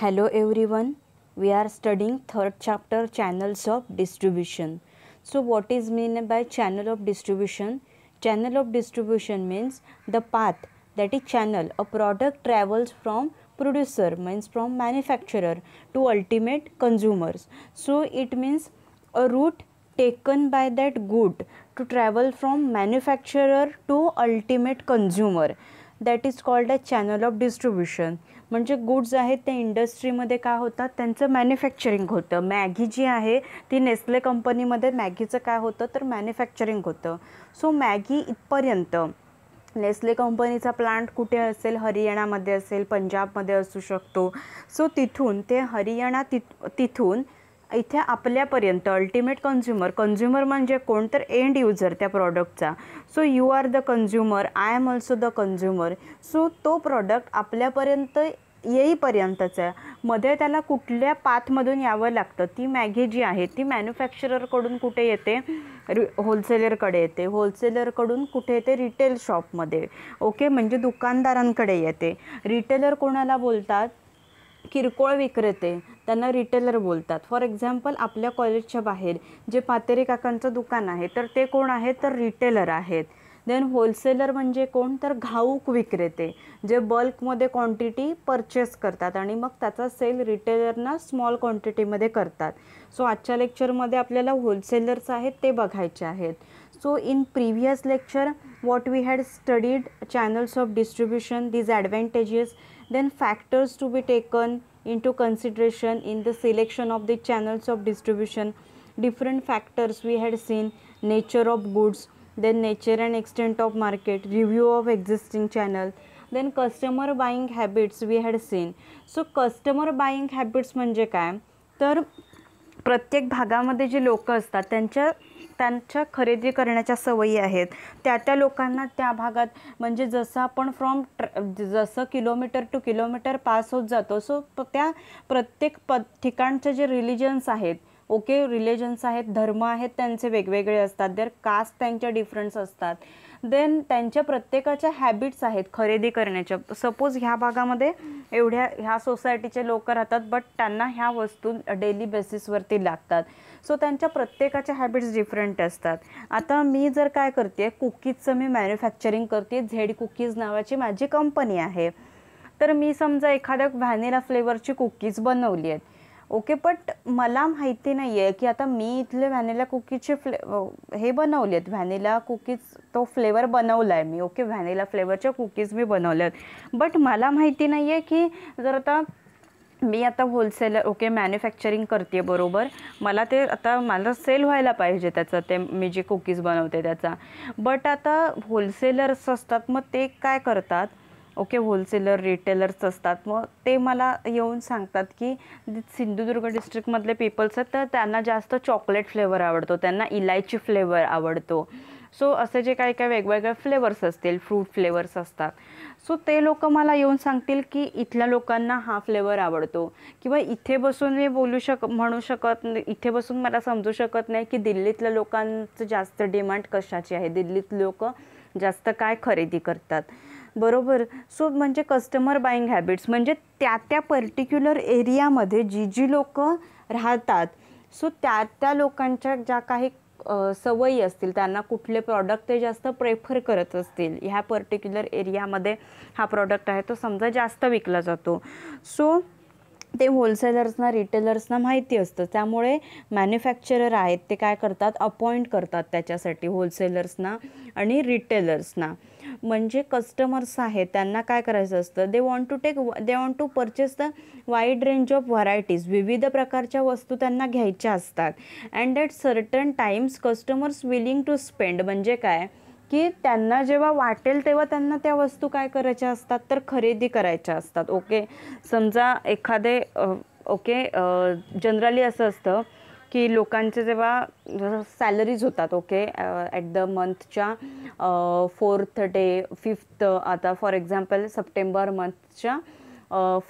Hello everyone, we are studying third chapter channels of distribution. So what is mean by channel of distribution? Channel of distribution means the path that is channel a product travels from producer means from manufacturer to ultimate consumers. So it means a route taken by that good to travel from manufacturer to ultimate consumer. That is called a channel of distribution म्हणजे goods आहेत ते इंडस्ट्रीमध्ये काय होतात त्यांचं manufacturing होतं Maggi जी आहे ती नेस्ले कंपनीमध्ये मॅगीचं काय होतं तर मॅन्युफॅक्चरिंग होतं सो मॅगी इथपर्यंत नेस्ले कंपनीचा प्लांट कुठे असेल हरियाणामध्ये असेल पंजाबमध्ये असू शकतो सो तिथून ते हरियाणा तिथ तिथून इथे आपल्यापर्यंत अल्टिमेट कन्झ्युमर कन्झ्युमर म्हणजे कोण तर एंड युजर त्या प्रॉडक्टचा so you are the consumer I am also the consumer so तो प्रॉडक्ट आपल्यापर्यंत येईपर्यंतचा आहे मध्ये त्याला कुठल्या पाथमधून यावं लागतं ती मॅगी जी आहे ती मॅन्युफॅक्चररकडून कुठे येते रि होलसेलरकडे येते होलसेलरकडून कुठे येते रिटेल शॉपमध्ये ओके म्हणजे दुकानदारांकडे येते रिटेलर कोणाला बोलतात किरकोळ विक्रेते त्यांना रिटेलर बोलतात फॉर एक्झाम्पल आपल्या कॉलेजच्या बाहेर जे पातेरी काकांचं दुकान आहे तर ते कोण आहे तर रिटेलर आहेत देन होलसेलर म्हणजे कोण तर घाऊक विक्रेते जे बल्कमध्ये क्वांटिटी परचेस करतात आणि मग त्याचा सेल रिटेलरना स्मॉल क्वांटिटीमध्ये करतात सो आजच्या लेक्चरमध्ये आपल्याला होलसेलर्स आहेत ते बघायचे आहेत so in previous lecture what we had studied channels of distribution these advantages Then factors to be taken into consideration in the selection of the channels of distribution. Different factors we had seen nature of goods, then nature and extent of market, review of existing channel, then customer buying habits we had seen. So customer buying habits म्हणजे काय तर प्रत्येक भागामध्ये जे लोकं असतात त्यांच्या त्यांच्या खरेदी करण्याच्या सवयी आहेत त्या त्या लोकांना त्या भागात म्हणजे जसं आपण फ्रॉम ट्र जसं किलोमीटर टू किलोमीटर पास होत जातो सो त्या प्रत्येक प ठिकाणचे जे रिलिजन्स आहेत ओके रिलेजन्स आहेत धर्म आहेत त्यांचे वेगवेगळे असतात देअर कास्ट त्यांच्या डिफरन्स असतात देन त्यांच्या प्रत्येकाच्या हॅबिट्स आहेत खरेदी करण्याच्या सपोज ह्या भागामध्ये एवढ्या ह्या सोसायटीचे लोक राहतात बट त्यांना ह्या वस्तू डेली बेसिसवरती लागतात सो त्यांच्या प्रत्येकाच्या हॅबिट्स डिफरंट असतात आता मी जर काय करते कुकीजचं मी मॅन्युफॅक्चरिंग करते झेड कुकीज नावाची माझी कंपनी आहे तर मी समजा एखाद्या व्हॅनिला फ्लेवरची कुकीज बनवली आहेत ओके बट मला माहिती नाही आहे की आता मी इथले व्हॅनिला कुकीजचे फ्ले हे बनवले आहेत व्हॅनिला कुकीज तो फ्लेवर बनवला आहे मी ओके व्हॅनिला फ्लेवरच्या कुकीज मी बनवल्या आहेत बट मला माहिती नाही आहे की जर आता मी आता होलसेलर ओके मॅन्युफॅक्चरिंग करते बरोबर मला ते आता मला सेल व्हायला पाहिजे त्याचं ते मी जे कुकीज बनवते त्याचा बट आता होलसेलर्स असतात मग ते काय करतात ओके होलसेलर रिटेलर्स असतात मग ते मला येऊन सांगतात की सिंधुदुर्ग डिस्ट्रिक्टमधले पीपल्स आहेत तर त्यांना जास्त चॉकलेट फ्लेवर आवडतो त्यांना इलायची फ्लेवर आवडतो सो असे जे काही काही वेगवेगळे फ्लेवर्स असतील फ्रूट फ्लेवर्स असतात सो ते लोक मला येऊन सांगतील की इथल्या लोकांना हा फ्लेवर आवडतो किंवा इथे बसून मी बोलू शक म्हणू शकत इथे बसून मला समजू शकत नाही की दिल्लीतल्या लोकांचं जास्त डिमांड कशाची आहे दिल्लीत लोक जास्त काय खरेदी करतात बरोबर सो म्हणजे कस्टमर बाईंग हॅबिट्स म्हणजे त्या त्या पर्टिक्युलर एरियामध्ये जी जी लोक राहतात सो त्या त्या लोकांच्या ज्या काही सवयी असतील त्यांना कुठले प्रॉडक्ट ते जास्त प्रेफर करत असतील ह्या पर्टिक्युलर एरियामध्ये हा प्रॉडक्ट आहे तो समजा जास्त विकला जातो सो ते होलसेलर्सना रिटेलर्सना माहिती असतं त्यामुळे मॅन्युफॅक्चरर आहेत ते काय करतात अपॉइंट करतात त्याच्यासाठी होलसेलर्सना आणि रिटेलर्सना म्हणजे कस्टमर्स आहेत त्यांना काय करायचं असतं they want to take they want to purchase the wide range of varieties विविध प्रकारच्या वस्तू त्यांना घ्यायच्या असतात and at certain times customers willing to spend म्हणजे काय की त्यांना जेव्हा वाटेल तेव्हा त्यांना त्या वस्तू काय करायच्या असतात तर खरेदी करायच्या असतात ओके समजा एखादे ओके जनरली असं असतं की लोकांचे जेव्हा सॅलरीज होतात ओके ॲट द मंथच्या फोर्थ डे फिफ्थ आता फॉर एक्झाम्पल सप्टेंबर मंथच्या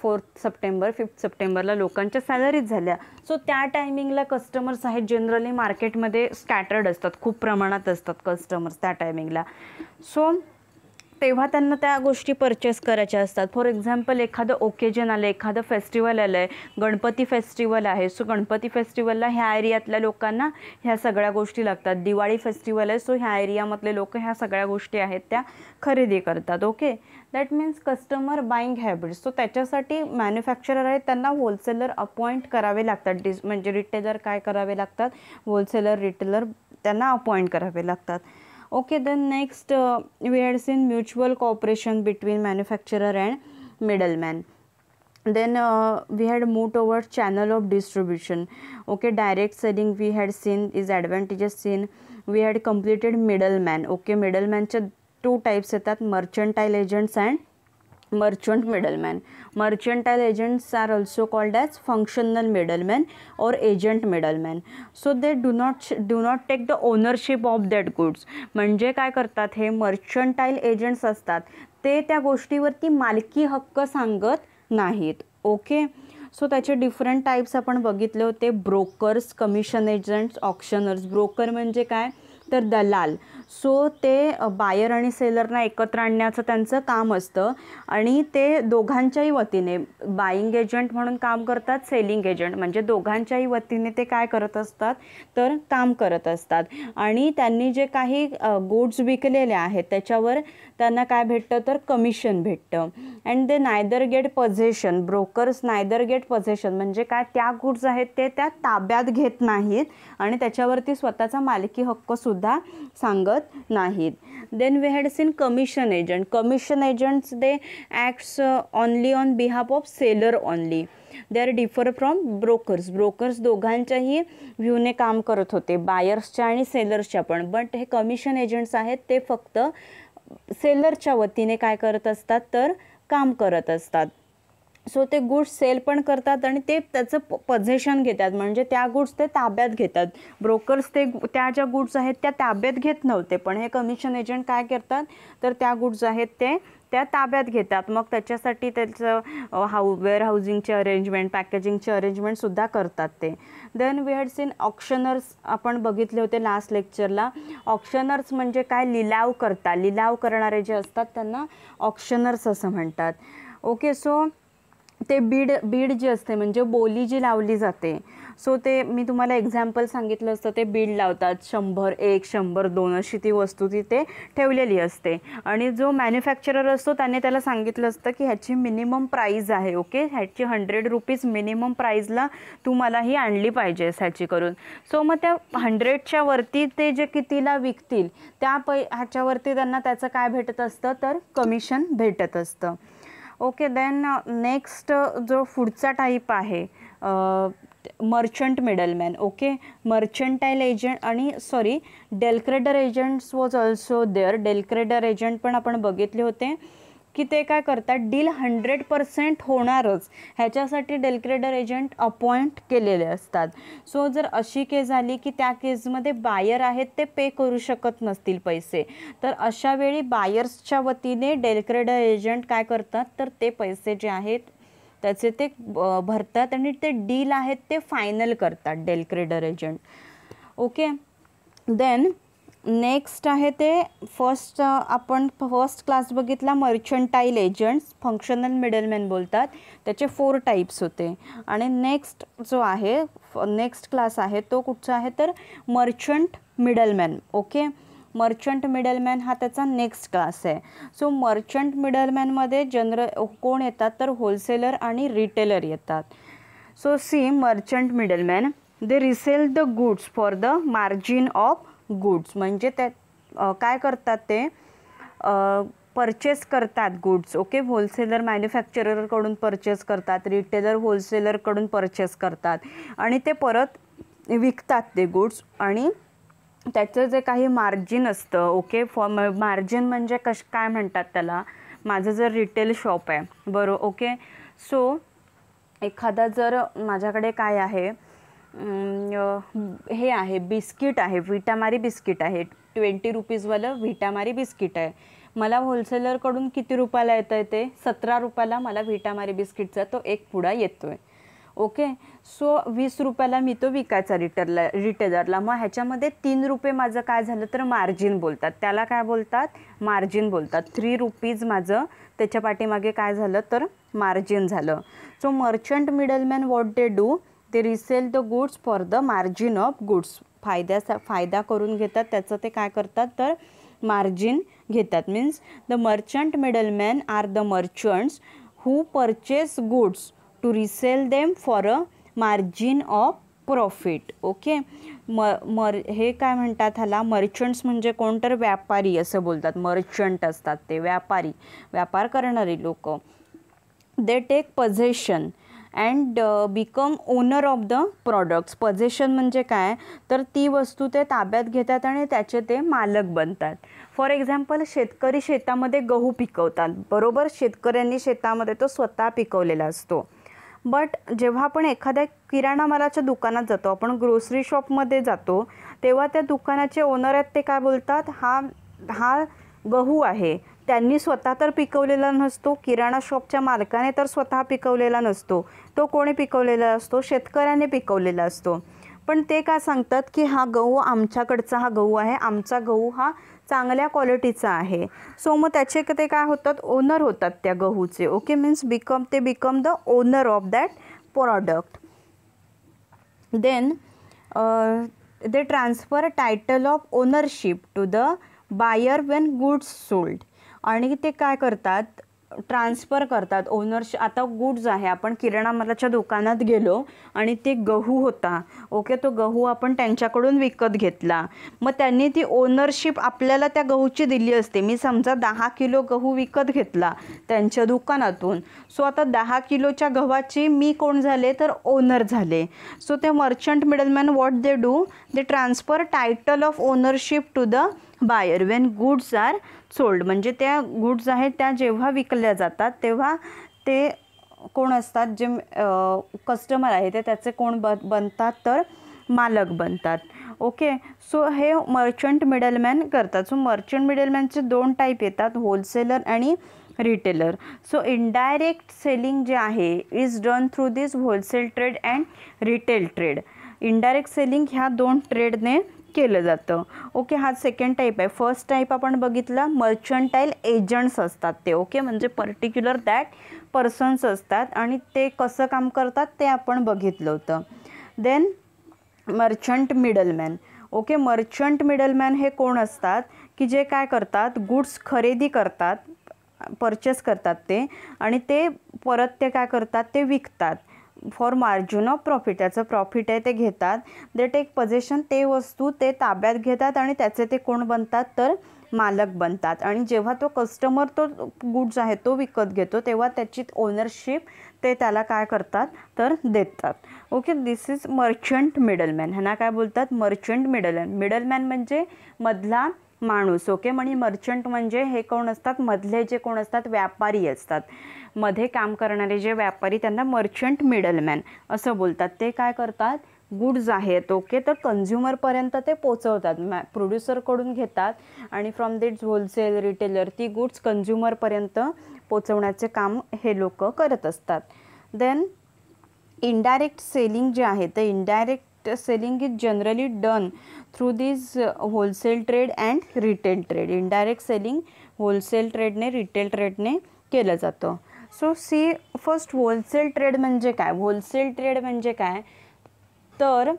फोर्थ सप्टेंबर फिफ्थ सप्टेंबरला लोकांच्या सॅलरीज झाल्या सो त्या टायमिंगला कस्टमर्स आहेत जनरली मार्केटमध्ये स्कॅटर्ड असतात खूप प्रमाणात असतात कस्टमर्स त्या टायमिंगला सो तेव्हा त्यांना त्या गोष्टी परचेस करायच्या असतात फॉर एक्झाम्पल एखादं ओकेजन आलं एखादं फेस्टिवल आलं आहे गणपती फेस्टिवल आहे सो गणपती फेस्टिवलला ह्या एरियातल्या लोकांना ह्या सगळ्या गोष्टी लागतात दिवाळी फेस्टिवल आहे सो ह्या एरियामधले लोक ह्या सगळ्या गोष्टी आहेत त्या खरेदी करतात okay that means customer buying habits so त्याच्यासाठी मॅन्युफॅक्चरर आहेत त्यांना होलसेलर अपॉइंट करावे लागतात डिस म्हणजे रिटेलर काय करावे लागतात होलसेलर रिटेलर त्यांना अपॉइंट करावे लागतात okay then next uh, we had seen mutual cooperation between manufacturer and middleman then uh, we had moved over channel of distribution okay direct selling we had seen is advantages seen we had completed middleman okay middleman two types that merchantile agents and. merchant middleman. Mercantile agents are also called as functional middlemen or agent middlemen. So they do not do not take the ownership of that goods म्हणजे काय करतात हे मर्चंटाईल agents असतात ते त्या गोष्टीवरती मालकी हक्क सांगत नाहीत ओके सो त्याचे डिफरंट टाईप्स आपण बघितले होते brokers commission agents auctioneers broker म्हणजे काय तर दलाल सो ते बायर आणि सेलरना एकत्र आणण्याचं त्यांचं काम असतं आणि ते दोघांच्याही वतीने बाईंग एजंट म्हणून काम करतात सेलिंग एजंट म्हणजे दोघांच्याही वतीने ते काय करत असतात तर काम करत असतात आणि त्यांनी जे काही गुड्स विकलेले आहेत त्याच्यावर त्यांना काय भेटतं तर कमिशन भेटतं and they neither get possession brokers neither get possession म्हणजे काय त्या गुड्स आहेत ते त्या ताब्यात घेत नाहीत आणि त्याच्यावरती स्वतःचा मालकी हक्कसुद्धा सुद्धा सांगत नाहीत then we had seen commission agent commission agents they acts only on behalf of seller only they are differ from brokers brokers दोघांच्याही व्ह्यूने काम करत होते बायर्सच्या आणि सेलर्सच्या पण बट हे कमिशन एजंट्स आहेत ते फक्त सेलरच्या uh, वतीने काय करत असतात तर काम करत असतात सो ते गुड्स सेल पण करतात आणि ते त्याचं प पझेशन घेतात म्हणजे त्या गुड्स ते ताब्यात घेतात ब्रोकर्स ते त्या ज्या गुड्स आहेत त्या ताब्यात घेत नव्हते पण हे कमिशन एजंट काय करतात तर त्या गुड्स आहेत ते त्या ताब्यात घेतात मग त्याच्यासाठी त्याचं हाऊ वेअर हाऊसिंगचे अरेंजमेंट पॅकेजिंगचे अरेंजमेंटसुद्धा करतात ते then we had seen auctioneers आपण बघितले होते लास्ट लेक्चरला ऑक्शनर्स म्हणजे काय लिलाव करतात लिलाव करणारे जे असतात त्यांना ऑक्शनर्स असं म्हणतात ओके सो ते बीड बीड जी असते म्हणजे बोली जी लावली जाते सो ते मी तुम्हाला एक्झाम्पल सांगितलं असतं ते बीड लावतात शंभर एक शंभर दोन अशी ती वस्तू तिथे ठेवलेली असते आणि जो मॅन्युफॅक्चरर असतो त्याने त्याला सांगितलं असतं की ह्याची मिनिमम प्राईज आहे ओके ह्याची हंड्रेड रुपीज मिनिमम प्राईजला तुम्हाला ही आणली पाहिजे ह्याची करून सो मग त्या हंड्रेडच्या वरती ते जे कितीला विकतील त्या पै ह्याच्यावरती त्यांना त्याचं काय भेटत असतं तर कमिशन भेटत असतं ओके देन नेक्स्ट जो पुढचा टाईप आहे merchant middleman okay mercantile agent आणि sorry del credere agents was also there del credere agent पण आपण बघितले होते की ते काय करतात डील हंड्रेड पर्सेंट होणारच ह्याच्यासाठी डेलक्रेडर एजंट अपॉइंट केलेले असतात सो जर अशी केस झाली की त्या केसमध्ये बायर आहेत ते पे करू शकत नसतील पैसे तर अशा वेळी बायर्सच्या वतीने डेलक्रेडर एजंट काय करतात तर ते पैसे जे आहेत त्याचे ते भरतात आणि ते डील आहेत ते फायनल करतात del credere agent okay then next आहे ते फर्स्ट आपण फर्स्ट क्लास बघितला मर्चंटाईल एजंट्स फंक्शनल मिडलमॅन बोलतात त्याचे फोर टाईप्स होते आणि नेक्स्ट जो आहे नेक्स्ट क्लास आहे तो कुठचा आहे तर merchant middleman okay merchant middleman हा त्याचा नेक्स्ट क्लास आहे सो मर्चंट मिडलमॅनमध्ये जनरल कोण येतात तर होलसेलर आणि रिटेलर येतात so see merchant middleman they resell the goods for the margin of goods म्हणजे त्या काय करतात ते परचेस करतात गुड्स ओके होलसेलर मॅन्युफॅक्चररकडून परचेस करतात रिटेलर होलसेलरकडून परचेस करतात आणि ते परत विकतात ते गुड्स आणि त्याचं जे काही मार्जिन असतं ओके फॉ मार्जिन म्हणजे कश काय म्हणतात त्याला माझं जर रिटेल शॉप आहे बरं ओके सो एखादा जर माझ्याकडे काय आहे हे आहे बिस्किट आहे विटामारी बिस्किट आहे ट्वेंटी रुपीजवालं विटामारी बिस्किट आहे मला होलसेलरकडून किती रुपयाला येतं आहे ते सतरा रुपयाला मला विटामारी बिस्किटचा तो एक पुडा येतो आहे ओके सो वीस रुपयाला मी तो विकायचा रिटेलला रिटेलरला मग ह्याच्यामध्ये तीन रुपये माझं काय झालं तर मार्जिन बोलतात त्याला काय बोलतात मार्जिन बोलतात थ्री रुपीज माझं त्याच्या पाठीमागे काय झालं तर मार्जिन झालं so merchant middleman what they do ते resell the goods for the margin of goods फायद्याचा फायदा करून घेतात त्याचं ते काय करतात तर मार्जिन घेतात means the merchant middleman are the merchants who purchase goods to resell them for a margin of profit okay म मर हे काय म्हणतात ह्याला मर्चंट्स म्हणजे कोण तर व्यापारी असं बोलतात मर्चंट असतात ते व्यापारी व्यापार करणारी लोक they take possession and become owner of the products possession म्हणजे काय तर ती वस्तू ते ताब्यात घेतात आणि त्याचे ते मालक बनतात फॉर एक्झाम्पल शेतकरी शेतामध्ये गहू पिकवतात बरोबर शेतकऱ्यांनी शेतामध्ये तो स्वतः पिकवलेला असतो बट जेव्हा आपण एखाद्या किराणा मालाच्या दुकानात जातो आपण ग्रोसरी शॉपमध्ये जातो तेव्हा त्या दुकानाचे ओनर आहेत ते काय बोलतात हा हा गहू आहे त्यांनी स्वतः तर पिकवलेला नसतो किराणा शॉपच्या मालकाने तर स्वतः पिकवलेला नसतो तो कोणी पिकवलेला असतो शेतकऱ्याने पिकवलेला असतो पण ते का सांगतात की हा गहू आमच्याकडचा हा गहू आहे आमचा गहू हा चांगल्या क्वालिटीचा आहे सो मग त्याचे ते काय होतात ओनर होतात त्या गहूचे ओके मीन्स बिकम ते become the owner of that product then they transfer title of ownership to the buyer when goods sold आणि ते काय करतात ट्रान्सफर करतात ओनर्स आता गुड्स आहे आपण किराणा मालाच्या दुकानात गेलो आणि ते गहू होता ओके तो गहू आपण त्यांच्याकडून विकत घेतला मग त्यांनी ती ओनरशिप आपल्याला त्या गहूची दिली असते मी समजा दहा किलो गहू विकत घेतला त्यांच्या दुकानातून सो आता दहा किलोच्या गव्हाची मी कोण झाले तर ओनर झाले सो ते merchant middleman what they do they transfer title of ownership to the buyer when goods are sold म्हणजे त्या गुड्स आहेत त्या जेव्हा विकल्या जातात तेव्हा ते कोण असतात जे कस्टमर आहे ते त्याचे कोण ब बनतात तर मालक बनतात ओके सो हे मर्चंट मिडलमॅन करतात सो मर्चंट मिडलमॅनचे दोन टाईप येतात होलसेलर आणि रिटेलर सो इनडायरेक्ट सेलिंग जे आहे is done through this wholesale trade and retail trade indirect selling ह्या दोन ट्रेडने केलं जातं ओके हा सेकंड टाईप आहे फर्स्ट टाईप आपण बघितला मर्चंटाईल एजंट्स असतात ते ओके म्हणजे पर्टिक्युलर दॅट पर्सन्स असतात आणि ते कसं काम करतात ते आपण बघितलं होतं then merchant middleman okay merchant middleman हे कोण असतात की जे काय करतात गुड्स खरेदी करतात परचेस करतात ते आणि ते परत ते काय करतात ते विकतात फॉर मार्जिन ऑफ प्रॉफिट त्याचं प्रॉफिट आहे ते घेतात दे टेक पजेशन ते वस्तू ते ताब्यात घेतात आणि त्याचे ते कोण बनतात तर मालक बनतात आणि जेव्हा तो कस्टमर तो गुड्स आहे तो विकत घेतो तेव्हा त्याची ओनरशिप ते त्याला काय करतात तर देतात okay this is merchant middleman ह्यांना काय बोलतात मर्चंट मिडलमॅन मिडलमॅन म्हणजे मधला माणूस ओके म्हणजे मर्चंट म्हणजे हे कोण असतात मधले जे कोण असतात व्यापारी असतात मध्ये काम करणारे जे व्यापारी त्यांना मर्चंट मिडलमॅन असं बोलतात ते काय करतात गुड्स आहेत ओके तर कन्झ्युमरपर्यंत ते पोचवतात मॅ प्रोड्युसरकडून घेतात आणि फ्रॉम दिट्स होलसेल रिटेलर ती गुड्स कन्झ्युमरपर्यंत पोचवण्याचे काम हे लोक करत असतात देन इनडायरेक्ट सेलिंग जे आहे ते indirect selling is generally done through this wholesale trade and retail trade indirect selling wholesale trade ट्रेडने रिटेल ट्रेडने केलं जातं so see first wholesale trade म्हणजे काय होलसेल ट्रेड म्हणजे काय तर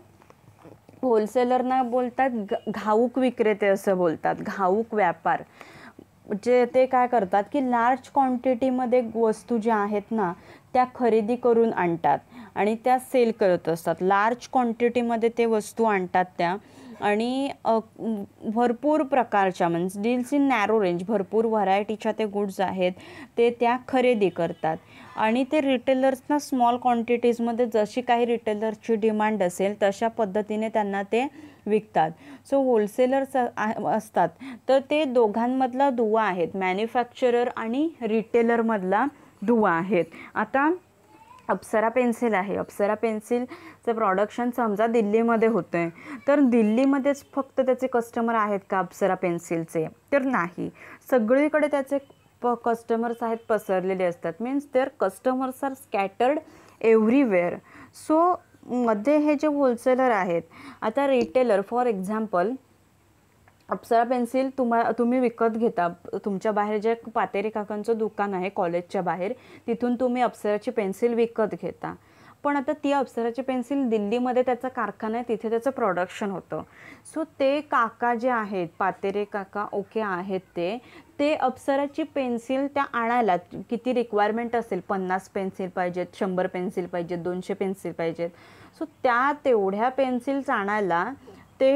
होलसेलरना बोलतात घाऊक विक्रेते असं बोलतात घाऊक व्यापार जे ते काय करतात की लार्ज क्वांटिटीमध्ये वस्तू ज्या आहेत ना त्या खरेदी करून आणतात आणि त्या सेल करत असतात लार्ज क्वांटिटीमध्ये ते वस्तू आणतात त्या आणि भरपूर प्रकारच्या म्हणजे डील्स इन नॅरो रेंज भरपूर व्हरायटीच्या ते गुड्स आहेत ते त्या खरेदी करतात आणि ते रिटेलर्सना स्मॉल क्वांटिटीजमध्ये जशी काही रिटेलर्सची डिमांड असेल तशा पद्धतीने त्यांना ते विकतात सो होलसेलर्स असतात तर ते दोघांमधला दुवा आहेत मॅन्युफॅक्चरर आणि रिटेलरमधला दुवा आहेत आता अप्सरा पेन्सिल आहे अप्सरा पेन्सिलचं प्रॉडक्शन समजा दिल्लीमध्ये होतं आहे तर दिल्लीमध्येच फक्त त्याचे कस्टमर आहेत का अप्सरा पेन्सिलचे तर नाही सगळीकडे त्याचे प कस्टमर्स आहेत पसरलेले असतात means there customers are scattered everywhere so मध्ये हे जे होलसेलर आहेत आता retailer for example Apsara pencil तुम्हाला तुम्ही विकत घेता तुमच्या बाहेर जे पातेरे काकांचं दुकान आहे कॉलेजच्या बाहेर तिथून तुम्ही अप्सराची पेन्सिल विकत घेता पण आता ती अप्सराची पेन्सिल दिल्लीमध्ये त्याचा कारखाना आहे तिथे त्याचं प्रोडक्शन होतं सो ते काका जे आहेत पातेरे काका ओके आहेत ते ते अप्सराची पेन्सिल त्या आणायला किती रिक्वायरमेंट असेल पन्नास पेन्सिल पाहिजेत शंभर पेन्सिल पाहिजेत दोनशे पेन्सिल पाहिजेत सो त्या तेवढ्या पेन्सिल्स आणायला ते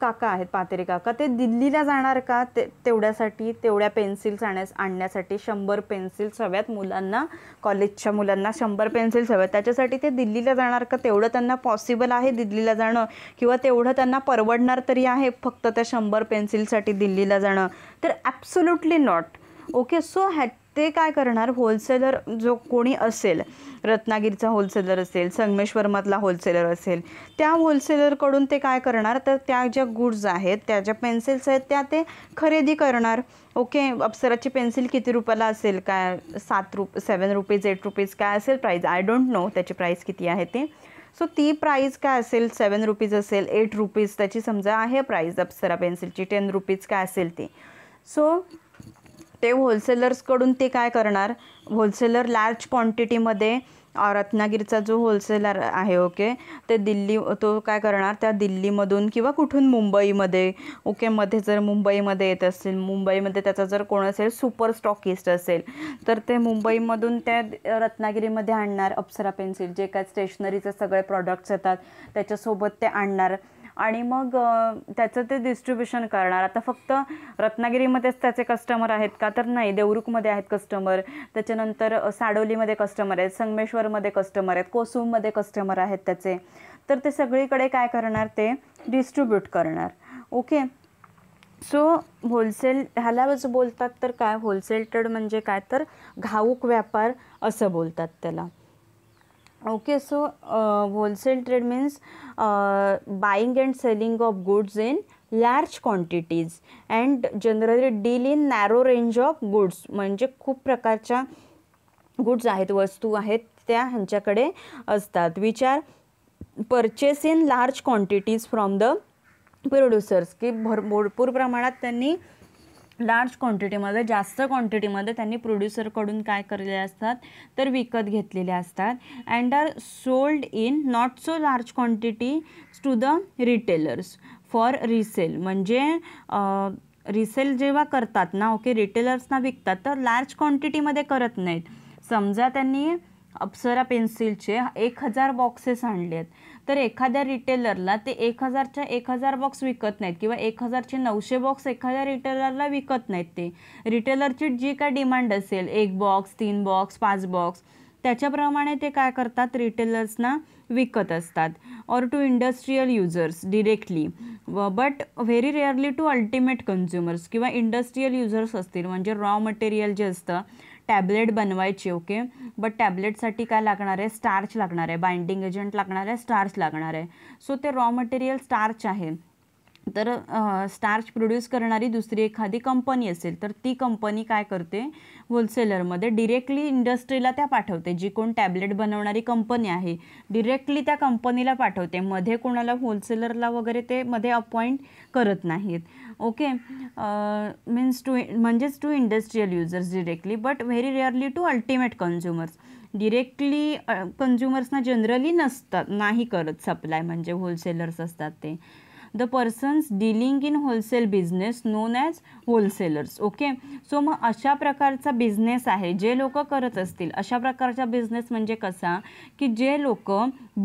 काका आहेत पातेरी काका ते दिल्लीला जाणार का ते तेवढ्यासाठी तेवढ्या पेन्सिल्स आणण्यास आणण्यासाठी शंभर पेन्सिल्स हव्यात मुलांना कॉलेजच्या मुलांना शंभर पेन्सिल्स हव्यात त्याच्यासाठी ते दिल्लीला जाणार का तेवढं त्यांना पॉसिबल आहे दिल्लीला जाणं किंवा तेवढं त्यांना परवडणार तरी आहे फक्त त्या शंभर पेन्सिलसाठी दिल्लीला जाणं तर ॲब्सोल्युटली नॉट ओके सो हॅट ते काय करणार होलसेलर जो कोणी असेल रत्नागिरीचा होलसेलर असेल संगमेश्वरमधला होलसेलर असेल त्या होलसेलरकडून ते काय करणार तर त्या ज्या गुड्स आहेत त्या ज्या पेन्सिल्स आहेत त्या ते खरेदी करणार ओके अप्सराची पेन्सिल किती रुपयाला असेल काय सात रुप सेवन रुपीज एट रुपीज काय असेल प्राईज आय डोंट नो त्याची प्राईस किती आहे ते सो ती प्राईज काय असेल सेवन रुपीज असेल एट रुपीज त्याची समजा आहे प्राईज अप्सरा पेन्सिलची टेन रुपीज काय असेल ती सो ते होलसेलर्सकडून ते काय करणार होलसेलर लार्ज क्वांटिटीमध्ये रत्नागिरीचा जो होलसेलर आहे ओके ते दिल्ली तो काय करणार त्या दिल्लीमधून किंवा कुठून मुंबईमध्ये ओके मध्ये जर मुंबईमध्ये येत असेल मुंबईमध्ये त्याचा जर कोण असेल सुपर स्टॉकिस्ट असेल तर ते मुंबईमधून त्या रत्नागिरीमध्ये आणणार अप्सरा पेन्सिल जे काय स्टेशनरीचे सगळे प्रॉडक्ट्स येतात त्याच्यासोबत ते आणणार आणि मग त्याचं ते डिस्ट्रीब्युशन करणार आता फक्त रत्नागिरीमध्येच त्याचे कस्टमर आहेत का तर नाही देवरुखमध्ये आहेत कस्टमर त्याच्यानंतर साडोलीमध्ये कस्टमर आहेत संगमेश्वरमध्ये कस्टमर आहेत कोसुममध्ये कस्टमर आहेत त्याचे तर ते सगळीकडे काय करणार ते डिस्ट्रीब्यूट करणार ओके सो होलसेल ह्याला जर बोलतात तर काय होलसेल ट्रेड म्हणजे काय तर घाऊक व्यापार असं बोलतात त्याला okay so wholesale trade means buying and selling of goods in large quantities and generally deal in narrow range of goods म्हणजे खूप प्रकारच्या गुड्स आहेत वस्तू आहेत त्या ह्यांच्याकडे असतात which are purchase in large quantities from the producers की भर भरपूर प्रमाणात त्यांनी लार्ज क्वांटिटीमध्ये जास्त क्वांटिटीमध्ये त्यांनी प्रोड्युसरकडून काय केलेले असतात तर विकत घेतलेले असतात and are sold in not so large quantity to the retailers for resell म्हणजे रिसेल जेव्हा करतात ना ओके रिटेलर्सना विकतात तर लार्ज क्वांटिटीमध्ये करत नाहीत समजा त्यांनी अप्सरा पेन्सिलचे एक हजार बॉक्सेस आणले आहेत तर एखाद्या रिटेलरला ते एक हजारच्या एक हजार बॉक्स विकत नाहीत किंवा एक हजारचे नऊशे बॉक्स एखाद्या रिटेलरला विकत नाहीत ते रिटेलरची जी काय डिमांड असेल एक बॉक्स तीन बॉक्स पाच बॉक्स त्याच्याप्रमाणे ते काय करतात रिटेलर्सना विकत असतात or to industrial users directly but very rarely to ultimate consumers किंवा इंडस्ट्रीयल युजर्स असतील म्हणजे रॉ मटेरियल जे असतं टॅबलेट बनवायची ओके बट टॅबलेटसाठी काय लागणार आहे स्टार्च लागणार आहे बाइंडिंग एजंट लागणार आहे स्टार्च लागणार आहे सो ते रॉ मटेरियल स्टार्च आहे तर स्टार्च प्रोड्यूस करणारी दुसरी एखादी कंपनी असेल तर ती कंपनी काय करते होलसेलरमध्ये डिरेक्टली इंडस्ट्रीला त्या पाठवते जी कोण टॅबलेट बनवणारी कंपनी आहे डिरेक्टली त्या कंपनीला पाठवते मध्ये कोणाला होलसेलरला वगैरे ते मध्ये अपॉइंट करत नाहीत ओके मीन्स टू म्हणजेच to industrial users directly but very rarely to ultimate consumers directly कन्झ्युमर्सना जनरली नसतात नाही करत सप्लाय म्हणजे होलसेलर्स असतात ते the persons dealing in wholesale business known as wholesalers okay so मग अशा प्रकारचा बिझनेस आहे जे लोक करत असतील अशा प्रकारचा बिझनेस म्हणजे कसा की जे लोक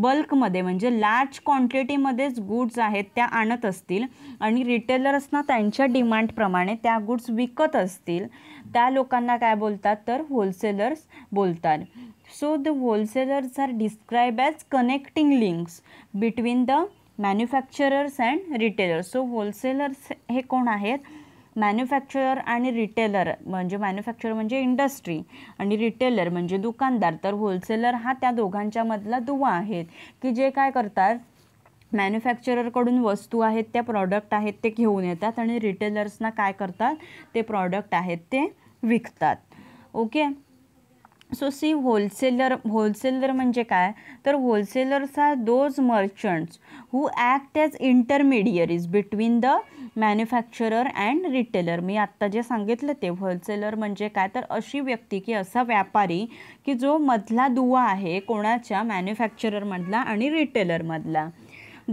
बल्कमध्ये म्हणजे लार्ज क्वांटिटीमध्येच गुड्स आहेत त्या आणत असतील आणि रिटेलर्सना त्यांच्या डिमांडप्रमाणे त्या गुड्स विकत असतील त्या लोकांना काय बोलतात तर होलसेलर्स बोलतात so the wholesalers are describe as connecting links between the manufacturers and retailers so wholesalers हे कोण आहेत मॅन्युफॅक्चरर आणि रिटेलर म्हणजे मॅन्युफॅक्चर म्हणजे इंडस्ट्री आणि रिटेलर म्हणजे दुकानदार तर होलसेलर हा त्या दोघांच्यामधला दुवा आहेत की जे काय करतात मॅन्युफॅक्चररकडून वस्तू आहेत त्या प्रॉडक्ट आहेत ते घेऊन येतात आणि रिटेलर्सना काय करतात ते प्रॉडक्ट आहेत ते विकतात okay so see wholesaler wholesaler म्हणजे काय तर wholesalers are those merchants who act as intermediaries between the manufacturer and retailer मी आत्ता जे सांगितलं ते होलसेलर म्हणजे काय तर अशी व्यक्ती की असा व्यापारी की जो मधला दुवा आहे कोणाच्या मॅन्युफॅक्चररमधला आणि रिटेलरमधला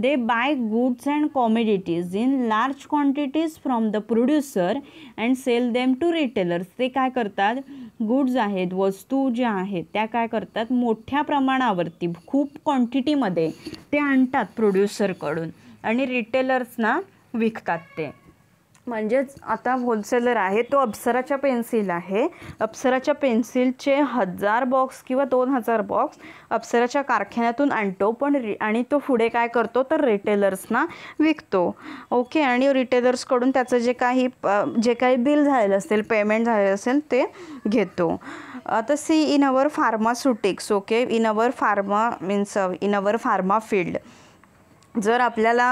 they buy goods and commodities in large quantities from the producer and sell them to retailers ते काय करतात गुड्स आहेत वस्तू ज्या आहेत त्या काय करतात मोठ्या प्रमाणावरती खूप क्वांटिटीमध्ये ते आणतात प्रोड्युसरकडून आणि रिटेलर्सना विकतात ते म्हणजेच आता होलसेलर आहे तो अप्सराच्या पेन्सिल आहे अप्सराच्या पेन्सिलचे हजार बॉक्स किंवा दोन हजार बॉक्स अप्सराच्या कारखान्यातून आणतो पण रि आणि तो पुढे काय करतो तर रिटेलर्सना विकतो ओके आणि रिटेलर्सकडून त्याचं जे काही जे काही बिल झालेलं असेल पेमेंट झालेलं असेल ते घेतो आता see in our pharmaceutics okay in our pharma means in our pharma field जर आपल्याला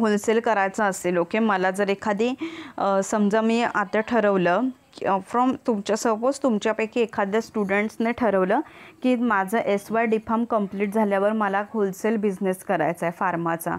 होलसेल करायचं असेल ओके मला जर एखादी समजा मी आता ठरवलं फ्रॉम तुमच्या सपोज तुमच्यापैकी एखाद्या स्टुडंट्सने ठरवलं की माझं एस वाय फार्म कंप्लीट झाल्यावर मला होलसेल बिझनेस करायचा आहे फार्माचा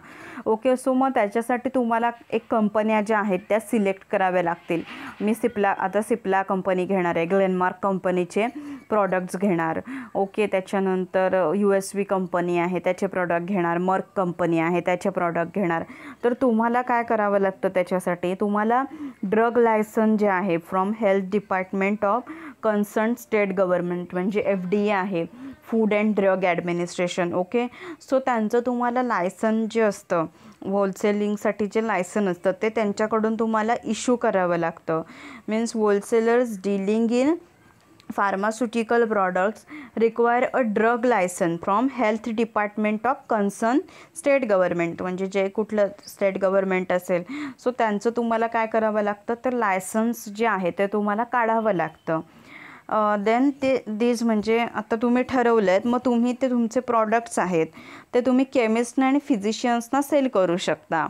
ओके सो मग त्याच्यासाठी तुम्हाला एक कंपन्या ज्या आहेत त्या सिलेक्ट कराव्या लागतील मी सिप्ला आता सिप्ला कंपनी घेणार आहे ग्लेनमार्क कंपनीचे प्रॉडक्ट्स घेणार ओके त्याच्यानंतर यू एस व्ही कंपनी आहे त्याचे प्रॉडक्ट घेणार मर्क कंपनी आहे त्याचे प्रॉडक्ट घेणार तर तुम्हाला काय करावं लागतं त्याच्यासाठी तुम्हाला ड्रग लायसन जे आहे from health department of concern state government म्हणजे एफ डी ए आहे food and drug administration okay so त्यांचं तुम्हाला लायसन जे असतं होलसेलिंगसाठी जे लायसन असतं ते त्यांच्याकडून तुम्हाला इश्यू करावं लागतं means wholesalers dealing in pharmaceutical products require a drug licence from health department of concern state government म्हणजे जे कुठलं स्टेट गव्हर्नमेंट असेल सो त्यांचं तुम्हाला काय करावं लागतं तर लायसन्स जे आहे ते तुम्हाला काढावं लागतं देन ते दीज म्हणजे आता तुम्ही ठरवलं आहेत मग तुम्ही ते तुमचे प्रॉडक्ट्स आहेत ते तुम्ही केमिस्टने आणि फिजिशियन्सना सेल करू शकता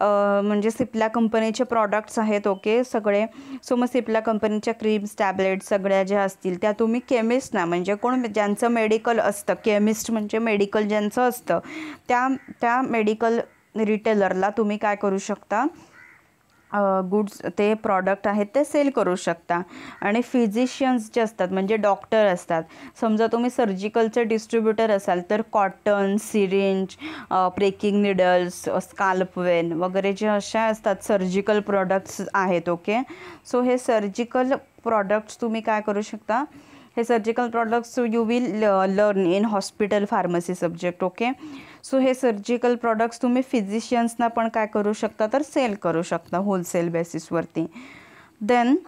म्हणजे सिप्ला कंपनीचे प्रॉडक्ट्स आहेत ओके सगळे सो मग सिप्ला कंपनीच्या क्रीम्स टॅबलेट्स सगळ्या ज्या असतील त्या तुम्ही केमिस्टना म्हणजे कोण ज्यांचं मेडिकल असतं केमिस्ट म्हणजे मेडिकल ज्यांचं असतं त्या त्या मेडिकल रिटेलरला तुम्ही काय करू शकता गुड्स ते प्रॉडक्ट आहेत ते सेल करू शकता आणि फिजिशियन्स जे असतात म्हणजे डॉक्टर असतात समजा तुम्ही सर्जिकलचे डिस्ट्रीब्युटर असाल तर cotton syringe breaking needles scalp vein वगैरे जे अशा असतात सर्जिकल प्रॉडक्ट्स आहेत ओके सो हे सर्जिकल प्रॉडक्ट्स तुम्ही काय करू शकता हे surgical products you will learn in hospital pharmacy subject okay so हे सर्जिकल प्रॉडक्ट्स तुम्ही फिजिशियन्सना पण काय करू शकता तर सेल करू शकता होलसेल बेसिसवरती then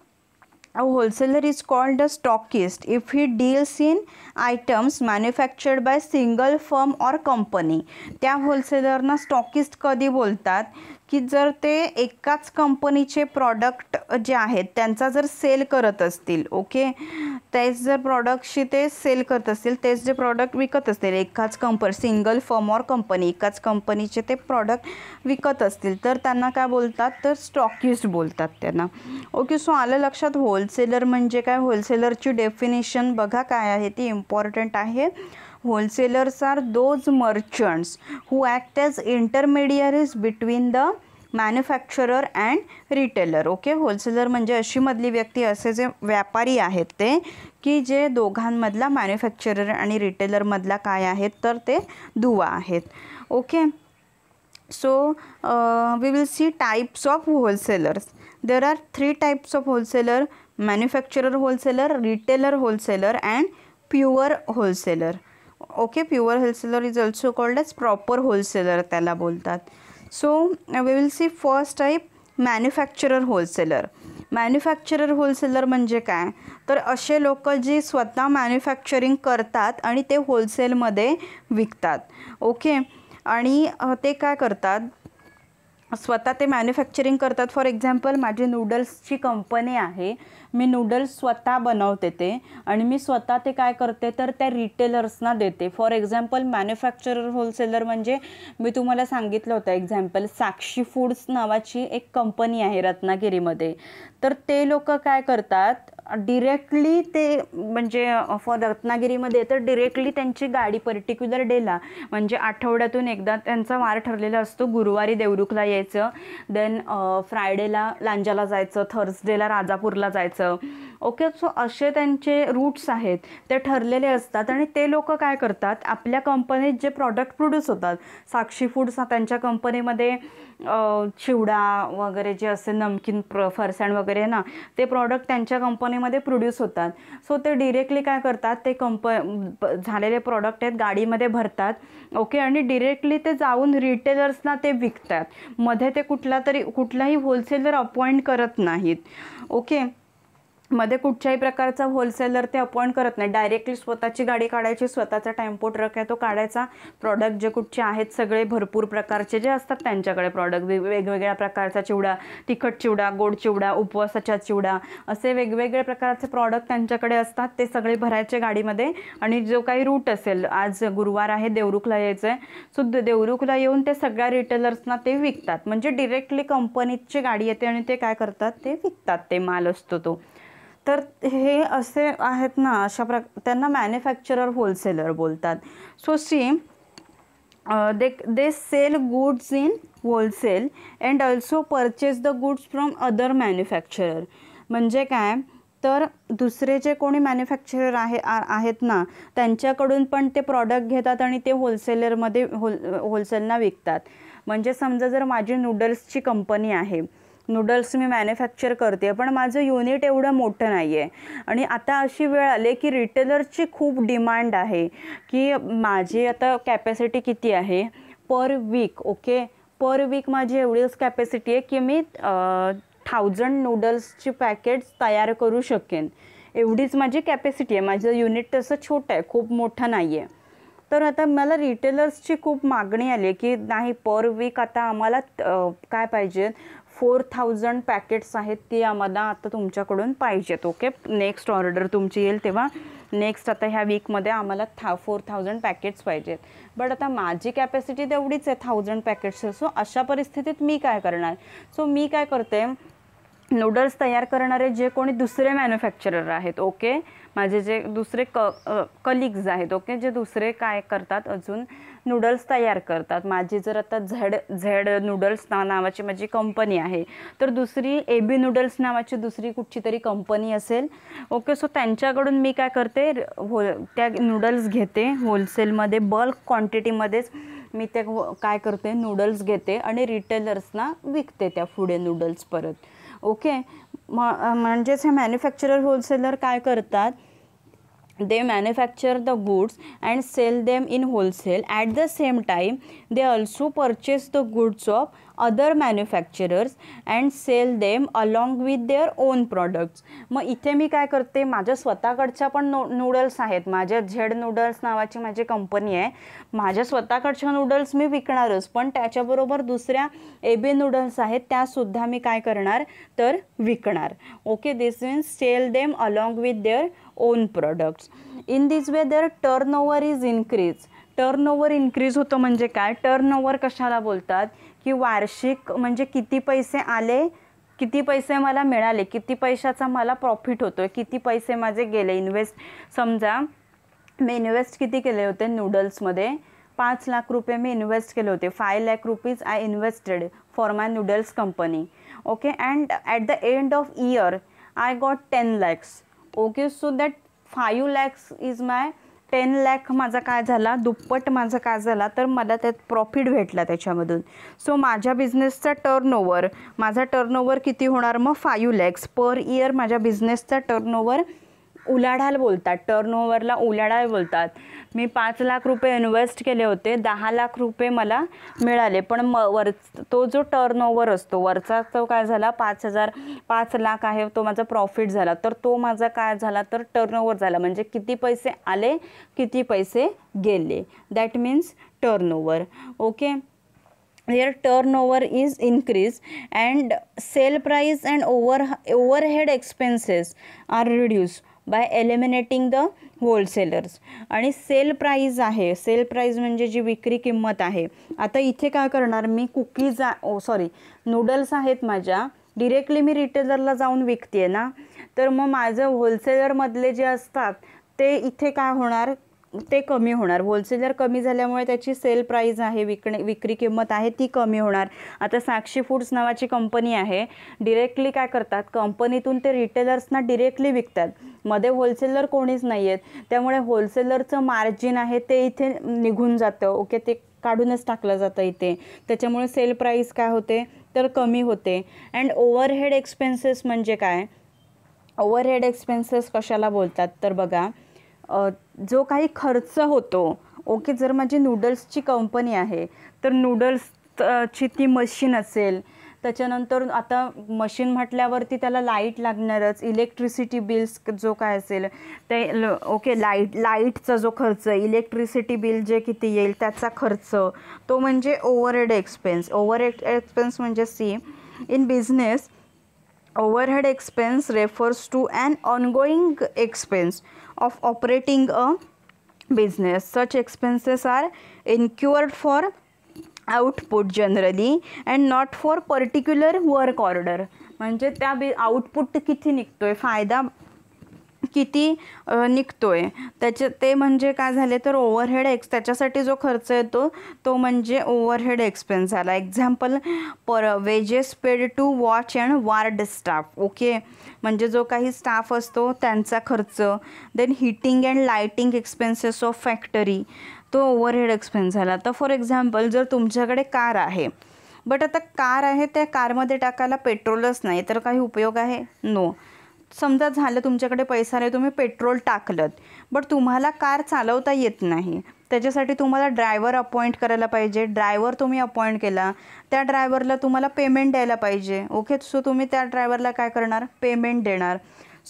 a wholesaler is called a stockist if he deals in items manufactured by single firm or company त्या होलसेलरना स्टॉकिस्ट कधी बोलतात की जर ते एकाच कंपनीचे प्रॉडक्ट जे आहेत त्यांचा जर सेल करत असतील ओके तेच जर प्रॉडक्टशी ते सेल करत असतील तेच जे प्रॉडक्ट विकत असतील एकाच company single firm or company एकाच कंपनीचे ते प्रॉडक्ट विकत असतील तर त्यांना काय बोलतात तर स्टॉकिस्ट बोलतात त्यांना ओके सो आलं लक्षात होलसेलर म्हणजे काय होलसेलरची डेफिनेशन बघा काय आहे ती इम्पॉर्टंट आहे wholesalers are those merchants act act as is between the manufacturer and retailer okay wholesaler म्हणजे अशी मधली व्यक्ती असे जे व्यापारी आहेत ते की जे दोघांमधला मॅन्युफॅक्चरर आणि रिटेलरमधला काय आहेत तर ते दुवा आहेत okay so we will see types of wholesalers there are three types of wholesaler manufacturer wholesaler retailer wholesaler and pure wholesaler okay pure wholesaler is also called as proper wholesaler त्याला बोलतात so we will see first आहे manufacturer wholesaler manufacturer wholesaler म्हणजे काय तर असे लोक जे स्वतः मॅन्युफॅक्चरिंग करतात आणि ते होलसेलमध्ये विकतात ओके आणि ते काय करतात स्वतः ते मॅन्युफॅक्चरिंग करतात फॉर एक्झाम्पल माझी नूडल्सची कंपनी आहे मी नूडल्स स्वतः बनवते ते आणि मी स्वतः ते काय करते तर त्या रिटेलर्सना देते फॉर एक्झाम्पल मॅन्युफॅक्चरर होलसेलर म्हणजे मी तुम्हाला सांगितलं होतं एक्झाम्पल साक्षी फूड्स नावाची एक कंपनी आहे रत्नागिरीमध्ये तर ते लोक काय करतात डिरेक्टली ते म्हणजे फॉर रत्नागिरीमध्ये तर डिरेक्टली त्यांची गाडी पर्टिक्युलर डेला म्हणजे आठवड्यातून एकदा त्यांचा वार ठरलेला असतो गुरुवारी देवरुखला यायचं देन फ्रायडेला लांजाला जायचं थर्सडेला राजापूरला जायचं ओके सो असे त्यांचे रूट्स आहेत ते ठरलेले असतात आणि ते लोक काय करतात आपल्या कंपनीत जे प्रॉडक्ट प्रोड्यूस होतात साक्षी फूड्स त्यांच्या कंपनीमध्ये चिवडा वगैरे जे असे नमकीन प्र फरसाण वगैरे ना ते प्रॉडक्ट त्यांच्या कंपनीमध्ये प्रोड्यूस होतात सो ते डिरेक्टली काय करतात ते कंप झालेले प्रॉडक्ट आहेत गाडीमध्ये भरतात ओके आणि डिरेक्टली ते जाऊन रिटेलर्सना ते विकतात मध्ये ते कुठला तरी कुठलाही होलसेलर अपॉइंट करत नाहीत ओके मध्ये कुठच्याही प्रकारचा होलसेलर ते अपॉइंट करत नाही डायरेक्टली स्वतःची गाडी काढायची स्वतःचा टेम्पो ट्रक आहे तो काढायचा प्रॉडक्ट जे कुठचे आहेत सगळे भरपूर प्रकारचे जे असतात त्यांच्याकडे प्रॉडक्ट वेगवेगळ्या प्रकारचा चिवडा तिखट चिवडा गोड चिवडा उपवासाच्या चिवडा असे वेगवेगळे प्रकारचे प्रॉडक्ट त्यांच्याकडे असतात ते सगळे भरायचे गाडीमध्ये आणि जो काही रूट असेल आज गुरुवार आहे देवरुखला यायचं आहे सो देवरुखला येऊन ते सगळ्या रिटेलर्सना ते विकतात म्हणजे डिरेक्टली कंपनीची गाडी येते आणि ते काय करतात ते विकतात ते माल असतो तो तर हे असे आहेत ना अशा प्रक त्यांना मॅन्युफॅक्चरर होलसेलर बोलतात so see they they sell goods in wholesale and also purchase the goods from other manufacturer म्हणजे काय तर दुसरे जे कोणी मॅन्युफॅक्चरर आहे आहेत ना त्यांच्याकडून पण ते प्रॉडक्ट घेतात आणि ते होलसेलरमध्ये होल होलसेलना विकतात म्हणजे समजा जर माझी नूडल्सची कंपनी आहे नूडल्स मी मॅन्युफॅक्चर करते पण माझं युनिट एवढं मोठं नाही आहे आणि आता अशी वेळ आली की रिटेलरची खूप डिमांड आहे की माझी आता कॅपॅसिटी किती आहे per week okay per week माझी एवढीच कॅपॅसिटी आहे की मी थाउजंड नूडल्सची पॅकेट्स तयार करू शकेन एवढीच माझी कॅपॅसिटी आहे माझं युनिट तसं छोटं आहे खूप मोठं नाही आहे तर आता मला रिटेलर्सची खूप मागणी आली आहे की नाही पर वीक आता आम्हाला काय पाहिजे फोर थाउजंड पॅकेट्स आहेत ती आम्हाला आता तुमच्याकडून पाहिजेत ओके नेक्स्ट ऑर्डर तुमची येईल तेव्हा नेक्स्ट आता ह्या वीकमध्ये आम्हाला था फोर थाउजंड पॅकेट्स पाहिजेत बट आता माझी कॅपॅसिटी तेवढीच आहे थाउजंड पॅकेट्स सो अशा परिस्थितीत मी काय करणार सो मी काय करते नूडल्स तयार करणारे जे कोणी दुसरे मॅन्युफॅक्चरर आहेत ओके माझे जे दुसरे क कलिग्ज आहेत ओके जे दुसरे काय करतात अजून नूडल्स तयार करतात माझी जर आता झेड झेड नूडल्स ना नावाची माझी कंपनी आहे तर दुसरी ए बी नूडल्स नावाची दुसरी कुठची तरी कंपनी असेल ओके सो त्यांच्याकडून मी काय करते हो त्या नूडल्स घेते होलसेलमध्ये बल्क क्वांटिटीमध्येच मी त्या हो, काय करते नूडल्स घेते आणि रिटेलर्सना विकते त्या पुढे नूडल्स परत ओके म म्हणजेच हे मॅन्युफॅक्चरर होलसेलर काय करतात they manufacture the goods and sell them in wholesale at the same time they also purchase the goods of other manufacturers and sell them along with their own products मग इथे मी काय करते माझ्या स्वतःकडच्या पण no noodles आहेत माझ्या Z noodles नावाची माझी कंपनी आहे माझ्या स्वतःकडच्या नूडल्स मी विकणारच पण त्याच्याबरोबर दुसऱ्या एबी नूडल्स आहेत त्यासुद्धा मी काय करणार तर विकणार okay this means sell them along with their own products in this way their turnover is increase turnover increase होतं म्हणजे काय टर्न ओव्हर कशाला बोलतात की वार्षिक म्हणजे किती पैसे आले किती पैसे मला मिळाले किती पैशाचा मला प्रॉफिट होतो आहे किती पैसे माझे गेले इन्व्हेस्ट समजा मी इन्व्हेस्ट किती केले होते नूडल्समध्ये पाच लाख रुपये मी इन्व्हेस्ट केले होते five lakh rupees I invested for my noodles company okay and at the end of year I got ten lakhs okay so that five lakhs is my ten lakh माझा काय झाला दुप्पट माझा काय झाला तर मला त्यात प्रॉफिट भेटला त्याच्यामधून सो माझ्या बिझनेसचा टर्नओव्हर माझा टर्नओव्हर किती होणार मग फायू लॅक्स पर इयर माझ्या बिझनेसचा टर्नओव्हर उलाढाल बोलतात टर्नओव्हरला उलाढाल बोलतात मी पाच लाख रुपये इन्व्हेस्ट केले होते दहा लाख रुपये मला मिळाले पण म वर तो जो टर्नओव्हर असतो वरचा तो काय झाला पाच हजार पाच लाख आहे तो माझा प्रॉफिट झाला तर तो माझा काय झाला तर टर्नओव्हर झाला म्हणजे किती पैसे आले किती पैसे गेले that means turnover okay year turn is increase and sale price and over overhead expenses are reduce by eliminating the wholesalers आणि सेल प्राईज आहे सेल प्राईज म्हणजे जी विक्री किंमत आहे आता इथे काय करणार मी कुकीज ओ सॉरी नूडल्स आहेत माझ्या डिरेक्टली मी रिटेलरला जाऊन विकते ना तर मग माझं होलसेलरमधले जे असतात ते इथे काय होणार ते कमी होणार होलसेलर कमी झाल्यामुळे त्याची सेल प्राईज आहे विकणे विक्री किंमत आहे ती कमी होणार आता साक्षी फूड्स नावाची कंपनी आहे डिरेक्टली काय करतात कंपनीतून ते रिटेलर्सना डिरेक्टली विकतात मध्ये होलसेलर कोणीच नाही आहेत त्यामुळे होलसेलरचं मार्जिन आहे ते इथे निघून जातं ओके ते काढूनच टाकलं जातं इथे त्याच्यामुळे सेल प्राईस काय होते तर कमी होते अँड ओव्हरहेड एक्सपेन्सेस म्हणजे काय ओव्हरहेड एक्सपेन्सेस कशाला बोलतात तर बघा जो काही खर्च होतो ओके जर माझी नूडल्सची कंपनी आहे तर नूडल्स ची ती मशीन असेल त्याच्यानंतर आता मशीन म्हटल्यावरती त्याला लाईट लागणारच इलेक्ट्रिसिटी बिल्स जो काय असेल ते ओके लाईट लाईटचा जो खर्च इलेक्ट्रिसिटी बिल जे किती येईल त्याचा खर्च तो म्हणजे ओव्हरहेड एक्सपेन्स ओव्हरहेड एक्सपेन्स म्हणजे see in business overhead expense refers to and ongoing expense of operating a business. Such expenses are incurred for output generally and not for particular work order म्हणजे त्या बी output किती निघतो आहे फायदा किती निघतो आहे त्याचे ते म्हणजे काय झाले तर ओव्हरहेड एक्स त्याच्यासाठी जो खर्च येतो तो म्हणजे ओव्हरहेड एक्सपेन्स झाला example per wages paid to watch and ward staff okay म्हणजे जो काही स्टाफ असतो त्यांचा खर्च then heating and lighting expenses of factory तो ओव्हरहेड एक्सपेन्स झाला तर फॉर एक्झाम्पल जर तुमच्याकडे कार आहे बट आता कार आहे त्या कारमध्ये टाकायला पेट्रोलच नाही तर काही उपयोग आहे नो no. समजा झालं तुमच्याकडे पैसा नाही तुम्ही पेट्रोल टाकलं बट तुम्हाला कार चालवता येत नाही त्याच्यासाठी तुम्हाला ड्रायव्हर अपॉइंट करायला पाहिजे ड्रायव्हर तुम्ही अपॉइंट केला त्या ड्रायव्हरला तुम्हाला पेमेंट द्यायला पाहिजे ओके सो तुम्ही त्या ड्रायव्हरला काय करणार पेमेंट देणार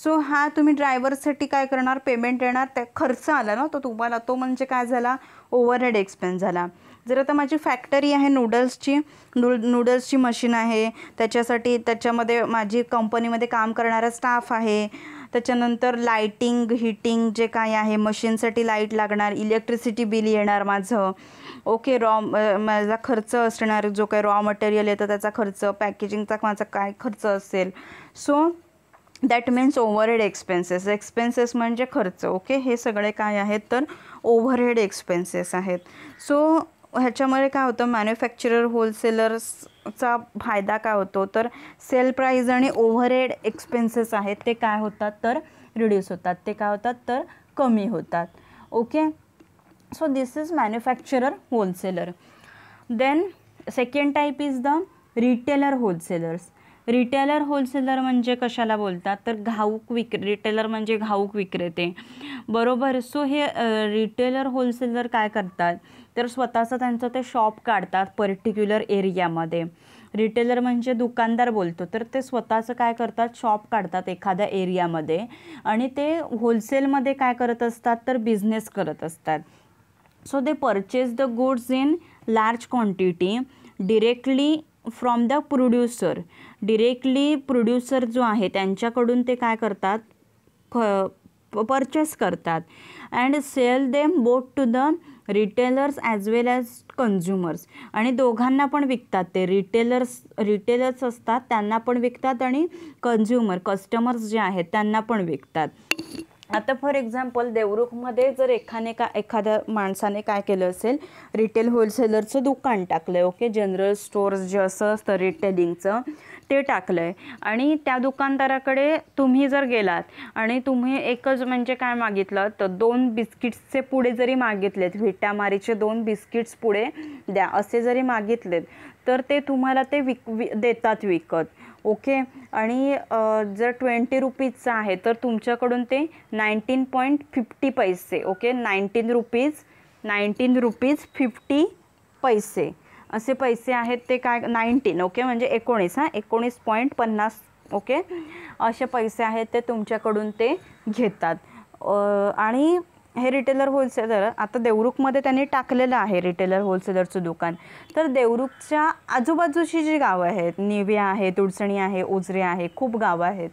सो हा तुम्ही ड्रायव्हरसाठी काय करणार पेमेंट देणार त्या खर्च आला ना तो तुम्हाला तो म्हणजे काय झाला ओव्हरहेड एक्सपेन्स झाला जर आता माझी फॅक्टरी आहे नूडल्सची नू नूडल्सची मशीन आहे त्याच्यासाठी त्याच्यामध्ये माझी कंपनीमध्ये काम करणारा स्टाफ आहे त्याच्यानंतर लाईटिंग हिटिंग जे काय आहे मशीनसाठी लाईट लागणार इलेक्ट्रिसिटी बिल येणार माझं ओके रॉ माझा खर्च असणार जो काही रॉ मटेरियल येतं त्याचा खर्च पॅकेजिंगचा माझा काय खर्च असेल so that means overhead expenses expenses म्हणजे खर्च ओके हे सगळे काय आहेत तर ओव्हरहेड एक्सपेन्सेस आहेत सो ह्याच्यामुळे काय होतं मॅन्युफॅक्चरर होलसेलर्सचा फायदा काय होतो तर सेल प्राईज आणि ओव्हरहेड एक्सपेन्सेस आहेत ते काय होतात तर रिड्यूस होतात ते काय होतात तर कमी होतात okay so this is manufacturer wholesaler then second type is the retailer wholesalers retailer wholesaler म्हणजे कशाला बोलतात तर घाऊक विक रिटेलर म्हणजे घाऊक विक्रेते बरोबर सो हे रिटेलर होलसेलर काय करतात तर स्वतःचं त्यांचं ते शॉप काढतात पर्टिक्युलर एरियामध्ये रिटेलर म्हणजे दुकानदार बोलतो तर ते स्वतःचं काय करतात शॉप काढतात एखाद्या एरियामध्ये आणि ते होलसेलमध्ये काय करत असतात तर बिझनेस करत असतात so they purchase the goods in large quantity directly from the producer directly producer जो आहे त्यांच्याकडून ते काय करतात ख परचेस करतात and sell them both to the retailers as well as consumers आणि दोघांना पण विकतात ते रिटेलर्स रिटेलर्स असतात त्यांना पण विकतात आणि कन्झ्युमर कस्टमर्स जे आहेत त्यांना पण विकतात आता फॉर एक्झाम्पल देवरुखमध्ये जर एखाने का एखाद्या माणसाने काय केलं असेल रिटेल होलसेलरचं दुकान टाकलं आहे ओके जनरल स्टोअर्स जे असं असतं रिटेलिंगचं ते टाकलं आहे आणि त्या दुकानदाराकडे तुम्ही जर गेलात आणि तुम्ही एकच म्हणजे काय मागितलं तर दोन बिस्किट्सचे पुढे जरी मागितलेत विटामारीचे दोन बिस्किट्स पुढे द्या असे जरी मागितलेत तर ते तुम्हाला ते विक वि देतात विकत ओके आणि जर ट्वेंटी रुपीजचं आहे तर तुमच्याकडून ते nineteen point fifty paise okay nineteen rupees nineteen rupees fifty paise असे पैसे आहेत ते काय नाईन्टीन ओके म्हणजे एकोणीस हां एकोणीस पॉईंट पन्नास ओके असे पैसे आहेत ते तुमच्याकडून ते घेतात आणि हे रिटेलर होलसेलर आता देवरुखमध्ये त्यांनी टाकलेलं आहे रिटेलर होलसेलरचं दुकान तर देवरुखच्या आजूबाजूची जी गावं आहेत निव्या आहे तुडसणी आहे उजरे आहे खूप गावं आहेत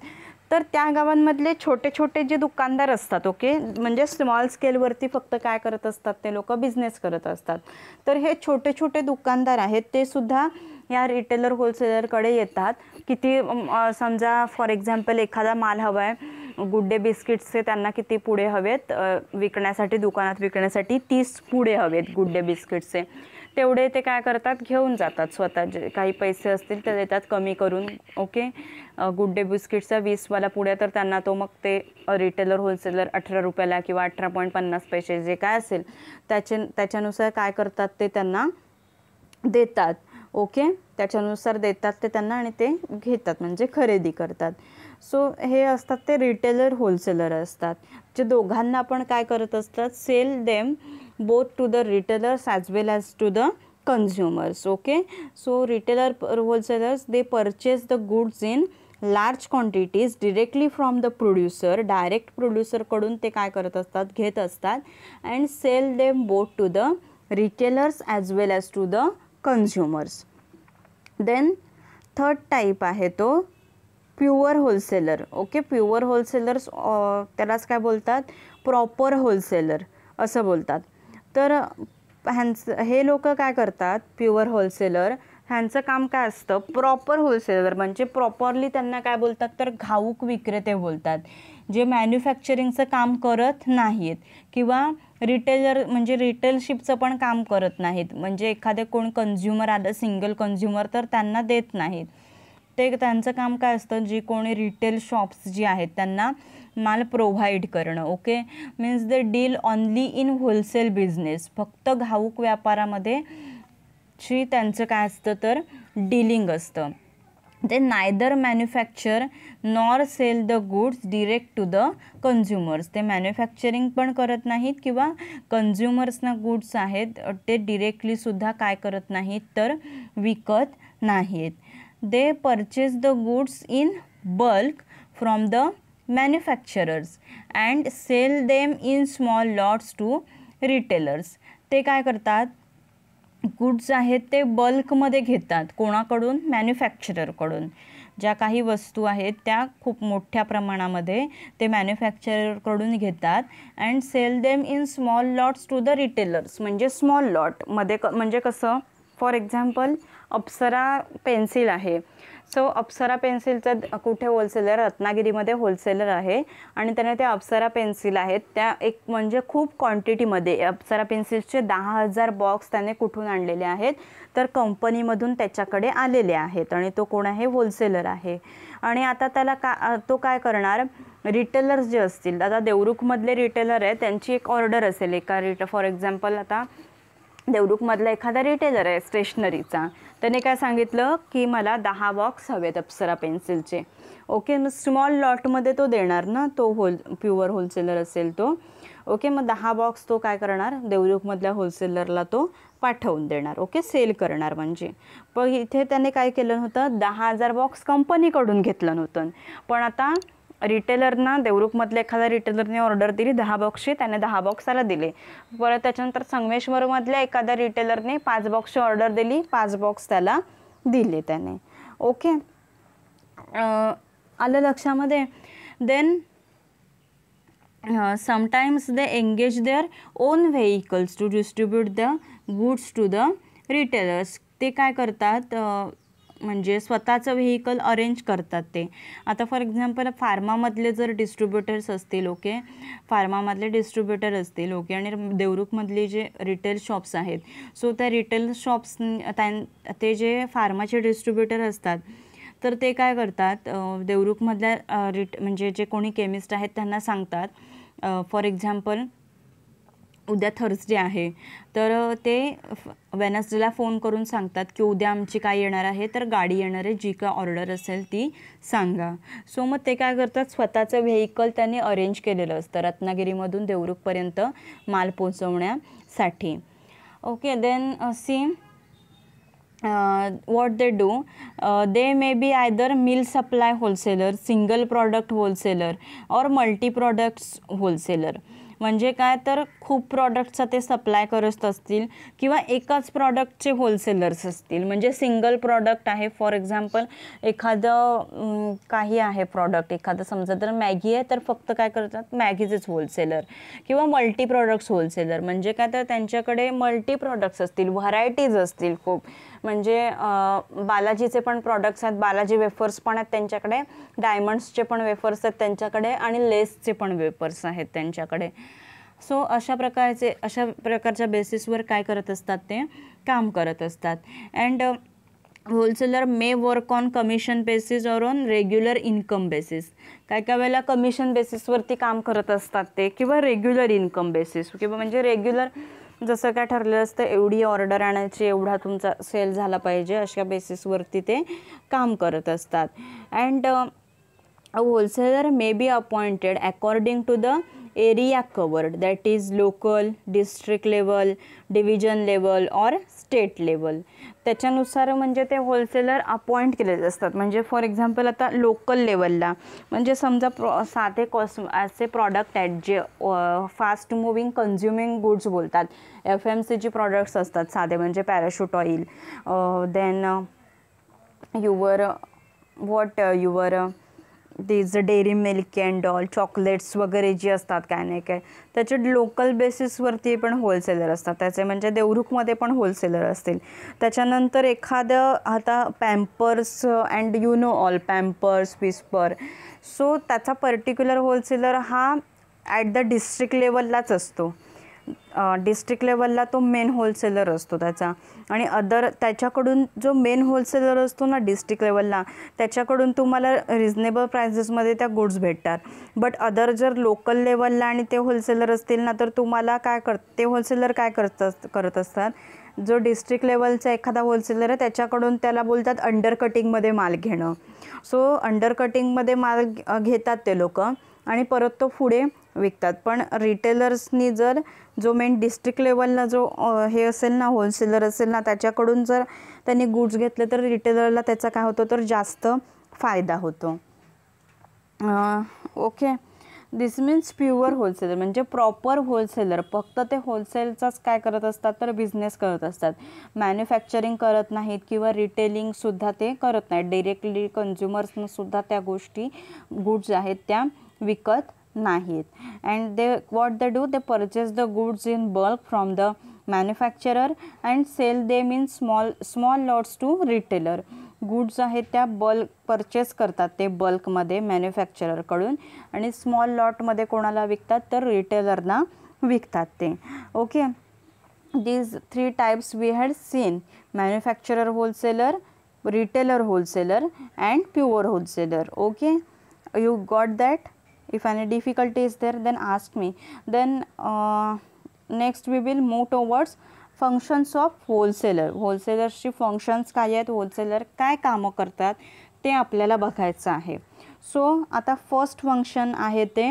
तर त्या गावांमधले छोटे छोटे जे दुकानदार असतात ओके म्हणजे स्मॉल स्केलवरती फक्त काय करत असतात ते लोक बिझनेस करत असतात तर हे छोटे छोटे दुकानदार आहेत ते सुद्धा या रिटेलर होलसेलरकडे येतात किती समजा फॉर एक्झाम्पल एखादा माल हवा आहे गुड्डे बिस्किट्सचे त्यांना किती पुढे हवेत विकण्यासाठी दुकानात विकण्यासाठी तीस पुढे हवेत गुड्डे बिस्किट्सचे तेवढे ते काय करतात घेऊन जातात स्वतः जे काही पैसे असतील ते देतात कमी करून ओके गुड डे बिस्किटचा वीसवाला पुढे तर त्यांना तो मग ते रिटेलर होलसेलर अठरा रुपयाला किंवा अठरा पॉईंट पन्नास पैसे जे काय असेल त्याचे त्याच्यानुसार काय करतात ते त्यांना देतात ओके त्याच्यानुसार देतात ते त्यांना आणि ते घेतात म्हणजे खरेदी करतात सो हे असतात ते रिटेलर होलसेलर असतात जे दोघांना आपण काय करत असतात sell them both to the retailers as well as to the consumers okay so retailer wholesalers they purchase the goods in large quantities directly from the producer direct प्रोड्युसरकडून ते काय करत असतात घेत असतात and sell them both to the retailers as well as to the consumers then third type आहे तो pure wholesaler okay pure wholesalers त्यालाच काय बोलतात प्रॉपर होलसेलर असं बोलतात तर ह्यांचं हे लोक काय करतात प्युअर होलसेलर ह्यांचं काम काय असतं प्रॉपर होलसेलर म्हणजे प्रॉपरली त्यांना काय बोलतात तर घाऊक विक्रेते बोलतात जे मॅन्युफॅक्चरिंगचं काम करत नाहीत किंवा रिटेलर म्हणजे रिटेलशिपचं पण काम करत नाहीत म्हणजे एखादे कोण कन्झ्युमर आलं सिंगल कन्झ्युमर तर त्यांना देत नाहीत ते त्यांचं काम काय असतं जी कोणी रिटेल शॉप्स जी आहेत त्यांना माल प्रोव्हाइड करणं okay means they deal only in wholesale business फक्त घाऊक व्यापारामध्ये शी त्यांचं काय असतं तर डीलिंग असतं ते neither manufacture nor sell the goods direct to the consumers ते मॅन्युफॅक्चरिंग पण करत नाहीत किंवा कन्झ्युमर्सना गुड्स आहेत ते डिरेक्टलीसुद्धा काय करत नाहीत तर विकत नाहीत they purchase the goods in bulk from the manufacturers and sell them in small lots to retailers ते काय करतात गुड्स आहेत ते बल्कमध्ये घेतात कोणाकडून मॅन्युफॅक्चररकडून ज्या काही वस्तू आहेत त्या खूप मोठ्या प्रमाणामध्ये ते मॅन्युफॅक्चररकडून घेतात and sell them in small lots to the retailers म्हणजे स्मॉल लॉटमध्ये क म्हणजे कसं फॉर एक्झाम्पल अप्सरा पेन्सिल आहे सो अप्सरा पेन्सिलचं कुठे होलसेलर रत्नागिरीमध्ये होलसेलर आहे आणि त्याने त्या अप्सरा पेन्सिल आहेत त्या एक म्हणजे खूप क्वांटिटीमध्ये अप्सरा पेन्सिल्सचे दहा हजार बॉक्स त्याने कुठून आणलेले आहेत तर कंपनीमधून त्याच्याकडे आलेले आहेत आणि तो कोण आहे होलसेलर आहे आणि आता त्याला का तो काय करणार रिटेलर्स जे असतील आता देवरुखमधले रिटेलर आहे त्यांची एक ऑर्डर असेल एका रिट फॉर एक्झाम्पल आता देवरुखमधला एखादा रिटेलर आहे स्टेशनरीचा त्याने काय सांगितलं की मला दहा बॉक्स हवेत अप्सरा पेन्सिलचे ओके मग स्मॉल लॉटमध्ये तो देणार ना तो होल प्युअर होलसेलर असेल तो ओके मग दहा बॉक्स तो काय करणार देवरुखमधल्या होलसेलरला तो पाठवून देणार ओके सेल करणार म्हणजे पण इथे त्याने काय केलं नव्हतं दहा हजार बॉक्स कंपनीकडून घेतलं नव्हतं पण आता रिटेलरना देवरूखमधल्या एखाद्या रिटेलरने ऑर्डर दिली दहा बॉक्सची त्याने दहा बॉक्स त्याला दिले परत त्याच्यानंतर संगमेश्वरमधल्या एखाद्या रिटेलरने पाच बॉक्सची ऑर्डर दिली पाच बॉक्स त्याला दिले त्याने ओके आलं लक्षामध्ये then sometimes they engage their own vehicles to distribute the goods to the retailers ते काय करतात म्हणजे स्वतःचं व्हेकल अरेंज करतात ते आता फॉर एक्झाम्पल फार्मामधले जर डिस्ट्रीब्युटर्स असतील ओके फार्मामधले डिस्ट्रीब्युटर असतील ओके आणि देवरुखमधले जे रिटेल शॉप्स आहेत सो त्या रिटेल शॉप्स त्यां ते जे फार्माचे डिस्ट्रीब्युटर असतात तर ते काय करतात देवरुखमधल्या रिट म्हणजे जे कोणी केमिस्ट आहेत त्यांना सांगतात फॉर एक्झाम्पल उद्या थर्सडे आहे तर ते वेनसडेला फोन करून सांगतात की उद्या आमची काय येणार आहे तर गाडी येणार आहे जी काय ऑर्डर असेल ती सांगा सो मग ते काय करतात स्वतःचं व्हेकल त्यांनी अरेंज केलेलं असतं रत्नागिरीमधून देवरुखपर्यंत माल पोचवण्यासाठी okay then see what they do they may be either mill supply wholesaler single product wholesaler और मल्टी प्रॉडक्ट्स होलसेलर म्हणजे काय तर खूप प्रॉडक्टचा ते सप्लाय करत असतील किंवा एकाच प्रॉडक्टचे होलसेलर्स असतील म्हणजे सिंगल प्रॉडक्ट आहे फॉर एक्झाम्पल एखादं काही आहे प्रॉडक्ट एखादं समजा तर मॅगी आहे तर फक्त काय करतात मॅगीचेच होलसेलर किंवा मल्टी प्रॉडक्ट्स होलसेलर म्हणजे काय तर त्यांच्याकडे मल्टी प्रॉडक्ट्स असतील व्हरायटीज असतील खूप म्हणजे बालाजीचे पण प्रॉडक्ट्स आहेत बालाजी वेफर्स पण आहेत त्यांच्याकडे डायमंड्सचे पण वेफर्स आहेत त्यांच्याकडे आणि लेसचे पण वेफर्स आहेत त्यांच्याकडे सो अशा प्रकारचे अशा प्रकारच्या बेसिसवर काय करत असतात ते काम करत असतात and wholesaler may work on commission basis or on regular income basis काय काय वेळेला कमिशन बेसिसवरती काम करत असतात ते किंवा रेग्युलर इन्कम बेसिस किंवा म्हणजे रेग्युलर जसं काय ठरलेलं असतं एवढी ऑर्डर आणायची एवढा तुमचा सेल झाला पाहिजे अशा बेसिसवरती ते काम करत असतात and wholesaler may be appointed according to the area covered that is local district level division level or state level त्याच्यानुसार म्हणजे ते होलसेलर अपॉइंट केलेले असतात म्हणजे फॉर एक्झाम्पल आता लोकल लेवलला म्हणजे समजा प्रॉ साधे कॉस असे प्रॉडक्ट आहेत जे फास्ट मुव्हिंग कन्झ्युमिंग गुड्स बोलतात F M C G products असतात साधे म्हणजे Parachute oil then your what your तेज Dairy Milk and all chocolates वगैरे जी असतात काय नाही काय त्याचे लोकल बेसिसवरती पण होलसेलर असतात त्याचे म्हणजे देवरुखमध्ये पण होलसेलर असतील त्याच्यानंतर एखादं आता Pampers and you know all Pampers Whisper so त्याचा पर्टिक्युलर होलसेलर हा ॲट द डिस्ट्रिक्ट लेवललाच असतो डिस्ट्रिक्ट लेवलला तो मेन होलसेलर असतो त्याचा आणि अदर त्याच्याकडून जो मेन होलसेलर असतो ना डिस्ट्रिक्ट लेवलला त्याच्याकडून तुम्हाला रिजनेबल प्रायसेसमध्ये त्या गुड्स भेटतात बट अदर जर लोकल लेवलला आणि ते होलसेलर असतील ना तर तुम्हाला काय कर ते होलसेलर काय करत करत असतात जो डिस्ट्रिक्ट लेवलचा एखादा होलसेलर आहे त्याच्याकडून त्याला बोलतात अंडर कटिंगमध्ये माल घेणं सो अंडर कटिंगमध्ये माल घेतात ते लोक आणि परत तो पुढे विकतात पण रिटेलर्सनी जर जो मेन डिस्ट्रिक्ट लेवलला जो हे असेल ना होलसेलर असेल ना त्याच्याकडून जर त्यांनी गुड्स घेतले तर रिटेलरला त्याचा काय होतो तर जास्त फायदा होतो okay this means pure wholesaler म्हणजे प्रॉपर होलसेलर फक्त ते होलसेलचाच काय करत असतात तर बिझनेस करत असतात मॅन्युफॅक्चरिंग करत नाहीत किंवा रिटेलिंगसुद्धा ते करत नाहीत डिरेक्टली सुद्धा त्या गोष्टी गुड्स आहेत त्या विकत नाहीत and they what the do they purchase the goods in bulk from the manufacturer and sell they mean small small lots to retailer goods आहेत त्या बल्क परचेस करतात ते बल्कमध्ये मॅन्युफॅक्चररकडून आणि स्मॉल लॉटमध्ये कोणाला विकतात तर रिटेलरना विकतात ते okay these three types we had seen manufacturer wholesaler retailer wholesaler and pure wholesaler okay you got that if any difficulty is there then ask me then uh, next we will move towards functions of wholesaler होलसेलर्सची functions काय आहेत wholesaler काय कामं करतात ते आपल्याला बघायचं आहे सो आता फर्स्ट फंक्शन आहे ते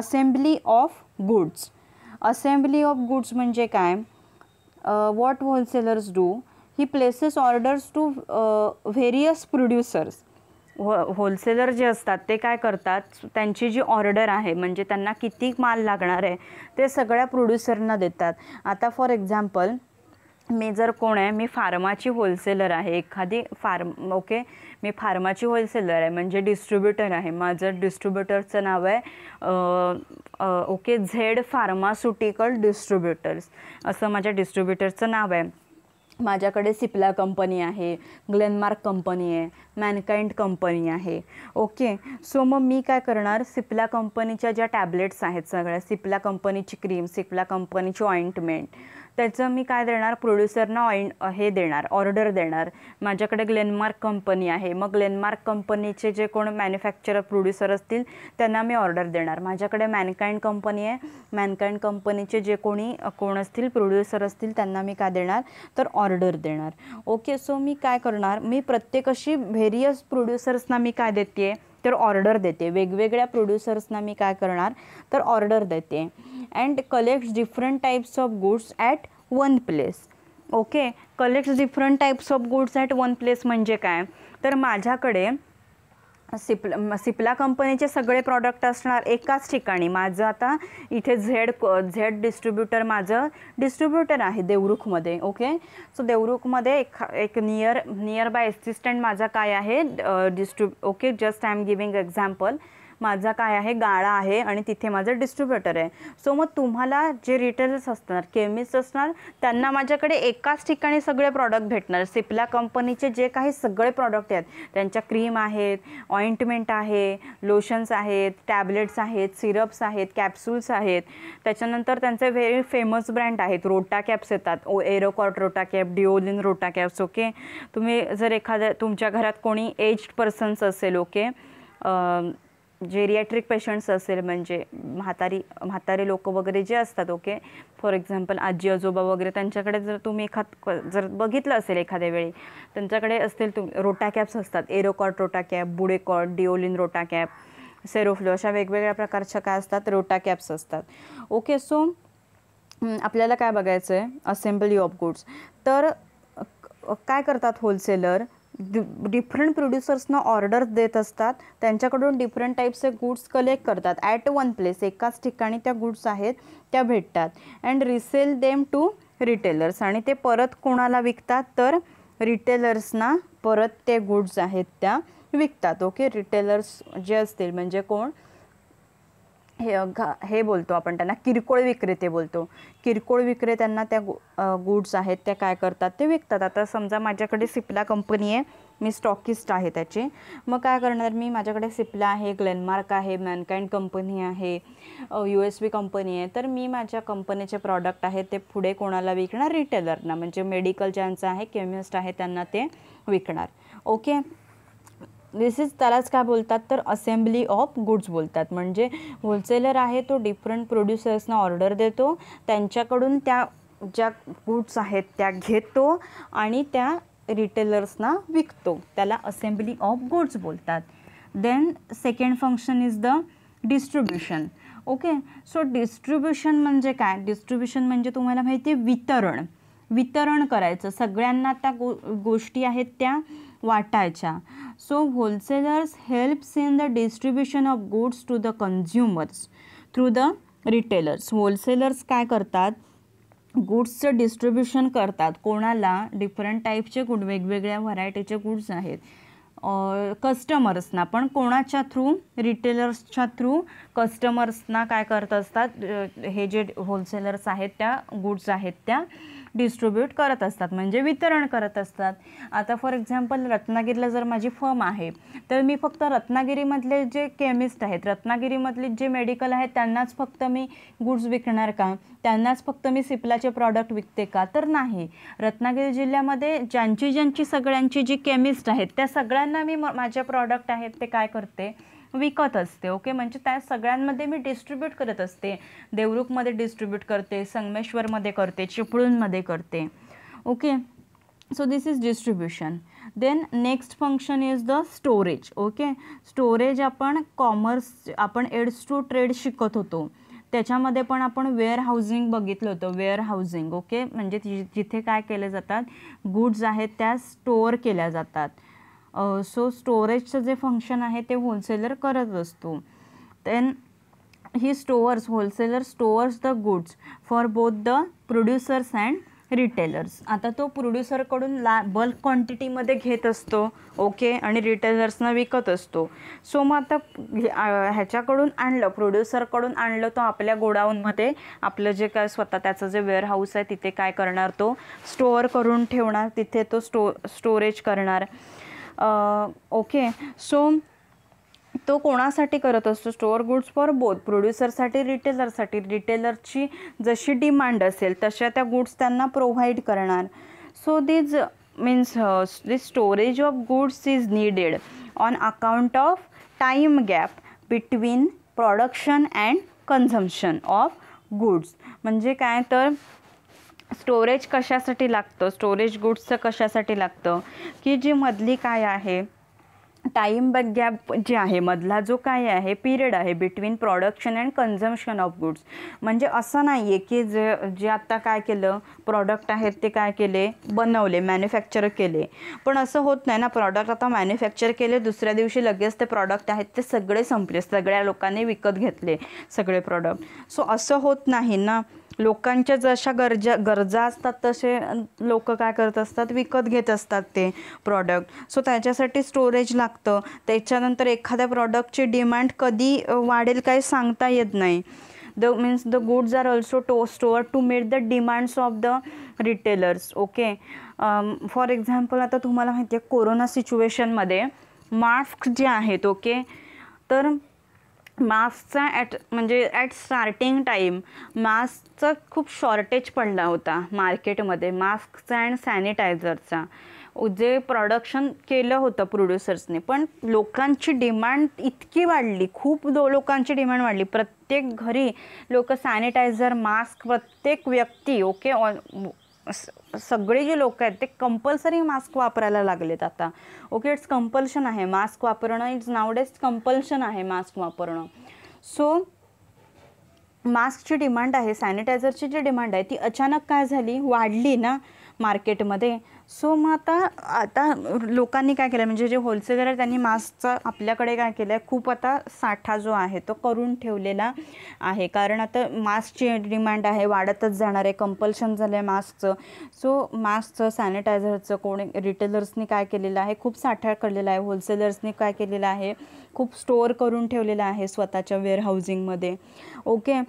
assembly of goods assembly of goods म्हणजे काय what wholesalers do he places orders to various producers हो होलसेलर जे असतात ते काय करतात त्यांची जी ऑर्डर आहे म्हणजे त्यांना किती माल लागणार आहे ते सगळ्या प्रोड्युसरना देतात आता फॉर एक्झाम्पल मी जर कोण आहे मी फार्माची होलसेलर आहे एखादी फार्म ओके मी फार्माची होलसेलर आहे म्हणजे डिस्ट्रीब्युटर आहे माझं डिस्ट्रीब्युटरचं नाव आहे ओके झेड फार्मास्युटिकल डिस्ट्रीब्युटर्स असं माझ्या डिस्ट्रीब्युटरचं नाव आहे माझ्याकडे सिप्ला कंपनी आहे ग्लेनमार्क कंपनी आहे मॅनकाइंड कंपनी आहे ओके सो मग मी काय करणार सिप्ला कंपनीच्या ज्या टॅबलेट्स आहेत सगळ्या सिप्ला कंपनीची क्रीम सिप्ला कंपनीची ऑइंटमेंट त्याचं मी काय देणार प्रोड्युसरना ऑइन हे देणार ऑर्डर देणार माझ्याकडे ग्लेनमार्क कंपनी आहे मग ग्लेनमार्क कंपनीचे जे कोण मॅन्युफॅक्चरर प्रोड्युसर असतील त्यांना मी ऑर्डर देणार माझ्याकडे मॅनकाइंड कंपनी आहे मॅनकाइंड कंपनीचे जे कोणी कोण असतील प्रोड्युसर असतील त्यांना मी काय देणार तर ऑर्डर देणार ओके सो मी काय करणार मी प्रत्येक अशी व्हेरियस प्रोड्युसर्सना मी काय देते तर ऑर्डर देते वेगवेगळ्या प्रोड्युसर्सना मी काय करणार तर ऑर्डर देते and collects different types of goods at one place okay collects different types of goods at one place म्हणजे काय तर माझ्याकडे सिपला सिप्ला कंपनीचे सगळे प्रॉडक्ट असणार एकाच ठिकाणी माझं आता इथे झेड झेड डिस्ट्रीब्युटर माझं डिस्ट्रीब्युटर आहे देवरुखमध्ये ओके सो देवरुखमध्ये एक एक नियर नियर बाय असिस्टंट माझा काय आहे okay just I am giving example माझा काय आहे गाळा आहे आणि तिथे माझं डिस्ट्रीब्युटर आहे सो मग तुम्हाला जे रिटेलर्स असणार केमिस्ट असणार त्यांना माझ्याकडे एकाच ठिकाणी सगळे प्रॉडक्ट भेटणार सिप्ला कंपनीचे जे काही सगळे प्रॉडक्ट आहेत त्यांच्या क्रीम आहेत ऑइंटमेंट आहे लोशन्स आहेत टॅबलेट्स आहेत सिरप्स आहेत कॅप्सूल्स आहेत त्याच्यानंतर त्यांचे व्हेरी फेमस ब्रँड आहेत रोटा कॅप्स येतात ओ Aerocort rotacap Duolin rotacaps okay तुम्ही जर एखाद्या तुमच्या घरात कोणी एज्ड पर्सन्स असेल ओके जेरियाट्रिक पेशंट्स असेल म्हणजे म्हातारी म्हातारे लोक वगैरे जे असतात ओके फॉर एक्झाम्पल आजी आजोबा वगैरे त्यांच्याकडे जर तुम्ही एखाद जर बघितलं असेल एखाद्या वेळी त्यांच्याकडे असतील तुम रोटा कॅप्स असतात एरोकॉट रोटा कॅप बुडेकॉट डिओलिन रोटा कॅप सेरोफ्लो अशा वेगवेगळ्या प्रकारच्या काय असतात रोटा कॅप्स असतात ओके सो आपल्याला काय बघायचं आहे असेंबली ऑफ गुड्स तर काय करतात होलसेलर डिफरंट प्रोड्युसर्सना ऑर्डर्स देत असतात त्यांच्याकडून डिफरंट टाईप्सचे गुड्स कलेक्ट करतात ॲट वन प्लेस एकाच ठिकाणी त्या गुड्स आहेत त्या भेटतात and resell them to retailers आणि ते परत कोणाला विकतात तर रिटेलर्सना परत ते गुड्स आहेत त्या विकतात ओके रिटेलर्स जे असतील म्हणजे कोण हे घा हे बोलतो आपण त्यांना किरकोळ विक्रेते बोलतो किरकोळ विक्रेत्यांना त्या गु गुड्स आहेत त्या काय करतात ते विकतात आता समजा माझ्याकडे सिप्ला कंपनी आहे मी स्टॉकिस्ट आहे त्याची मग काय करणार मी माझ्याकडे सिप्ला आहे ग्लेनमार्क आहे मॅनकाइंड कंपनी आहे यू एस बी कंपनी आहे तर मी माझ्या कंपनीचे प्रॉडक्ट आहेत ते पुढे कोणाला विकणार रिटेलरना म्हणजे मेडिकल ज्यांचं आहे केमिस्ट आहे त्यांना ते विकणार ओके दिस इज त्यालाच काय बोलतात तर असेंब्ली ऑफ गुड्स बोलतात म्हणजे होलसेलर आहे तो डिफरंट प्रोड्युसर्सना ऑर्डर देतो त्यांच्याकडून त्या ज्या गुड्स आहेत त्या घेतो आणि त्या रिटेलर्सना विकतो त्याला असेंब्ली ऑफ गुड्स बोलतात then second function is the distribution okay so distribution म्हणजे काय डिस्ट्रीब्युशन म्हणजे तुम्हाला माहिती आहे वितरण वितरण करायचं सगळ्यांना त्या गो गोष्टी आहेत त्या वाटायच्या so wholesalers helps in the distribution of goods to the consumers through the retailers wholesalers काय करतात गुड्सचं डिस्ट्रीब्युशन करतात कोणाला डिफरंट टाईपचे गुड वेगवेगळ्या व्हरायटीचे गुड्स आहेत कस्टमर्सना पण कोणाच्या थ्रू रिटेलर्सच्या थ्रू कस्टमर्सना काय करत असतात हे जे होलसेलर्स आहेत त्या गुड्स आहेत त्या डिस्ट्रीब्यूट करत असतात म्हणजे वितरण करत असतात आता फॉर एक्झाम्पल रत्नागिरीला जर माझी फर्म आहे तर मी फक्त रत्नागिरीमधले जे केमिस्ट आहेत रत्नागिरीमधले जे मेडिकल आहेत त्यांनाच फक्त मी गुड्स विकणार का त्यांनाच फक्त मी सिप्लाचे प्रॉडक्ट विकते का तर नाही रत्नागिरी जिल्ह्यामध्ये ज्यांची ज्यांची सगळ्यांची जी केमिस्ट आहेत त्या सगळ्यांना मी माझे प्रॉडक्ट आहेत ते काय करते विकत असते ओके म्हणजे त्या सगळ्यांमध्ये मी डिस्ट्रीब्यूट करत असते देवरुखमध्ये डिस्ट्रीब्यूट करते संगमेश्वरमध्ये करते चिपळूणमध्ये करते okay so this is distribution then next function is the storage okay storage आपण कॉमर्स आपण एड्स टू ट्रेड शिकत होतो त्याच्यामध्ये पण आपण वेअर हाऊसिंग बघितलं होतं वेअर हाऊसिंग ओके म्हणजे जिथे काय केले जातात गुड्स आहेत त्या स्टोअर केल्या जातात सो स्टोरेजचं जे फंक्शन आहे ते होलसेलर करत असतो then he stores wholesaler stores the goods for both the producers and retailers आता तो प्रोड्युसरकडून ला बल्क क्वांटिटीमध्ये घेत असतो ओके आणि रिटेलर्सना विकत असतो सो मग आता ह्याच्याकडून आणलं प्रोड्युसरकडून आणलं तो आपल्या गोडाऊनमध्ये आपलं जे काय स्वतः त्याचं जे वेअरहाऊस आहे तिथे काय करणार तो स्टोअर करून ठेवणार तिथे तो स्टो स्टोरेज करणार ओके सो तो कोणासाठी करत असतो स्टोअर गुड्स फॉर बोथ प्रोड्युसरसाठी रिटेलरसाठी रिटेलरची जशी डिमांड असेल तशा त्या गुड्स त्यांना प्रोव्हाइड करणार so these means this storage of goods is needed on account of time gap between production and consumption of goods म्हणजे काय तर स्टोरेज कशासाठी लागतं स्टोरेज गुड्सचं कशासाठी लागतं की जी मधली काय आहे टाईम गॅप जे आहे मधला जो काय आहे पिरियड आहे between production and consumption of goods म्हणजे असं नाही आहे की जे जे आत्ता काय केलं प्रॉडक्ट आहेत ते काय केले बनवले मॅन्युफॅक्चर केले पण असं होत नाही ना प्रॉडक्ट आता मॅन्युफॅक्चर केले दुसऱ्या दिवशी लगेच ते प्रॉडक्ट आहेत ते सगळे संपले सगळ्या लोकांनी विकत घेतले सगळे प्रॉडक्ट सो असं होत नाही ना लोकांच्या जशा गरजा गरजा असतात तसे लोक काय करत असतात विकत घेत असतात ते प्रॉडक्ट सो त्याच्यासाठी स्टोरेज लागतं त्याच्यानंतर एखाद्या प्रॉडक्टची डिमांड कधी वाढेल काही सांगता येत नाही the means the goods are also to store to meet the demands of the retailers okay for example आता तुम्हाला माहिती आहे कोरोना सिच्युएशनमध्ये मास्क जे आहेत ओके तर मास्कचा ॲट म्हणजे ॲट स्टार्टिंग टाईम मास्कचा खूप शॉर्टेज पडला होता मार्केटमध्ये मास्कचा अँड सॅनिटायझरचा जे प्रोडक्शन केलं होतं प्रोड्युसर्सने पण लोकांची डिमांड इतकी वाढली खूप दो लोकांची डिमांड वाढली प्रत्येक घरी लोक सॅनिटायझर मास्क प्रत्येक व्यक्ती ओके ऑ सगळे जे लोक आहेत ते कंपल्सरी मास्क वापरायला लागलेत आता ओके इट्स कंपल्शन आहे मास्क वापरणं इट्स डेज कंपल्शन आहे मास्क वापरणं सो मास्कची डिमांड आहे सॅनिटायझरची जी डिमांड आहे ती अचानक काय झाली वाढली ना मार्केटमध्ये सो मग आता आता लोकांनी काय केलं म्हणजे जे होलसेलर आहे त्यांनी मास्कचा आपल्याकडे काय केलं आहे खूप आता साठा जो आहे तो करून ठेवलेला आहे कारण आता मास्कची डिमांड आहे वाढतच जाणार आहे कंपल्शन झालं आहे मास्कचं सो मास्कचं सॅनिटायझरचं कोणी रिटेलर्सनी काय केलेलं आहे खूप साठा केलेला आहे होलसेलर्सनी काय केलेलं आहे खूप स्टोअर करून ठेवलेलं आहे स्वतःच्या वेअरहाऊसिंगमध्ये ओके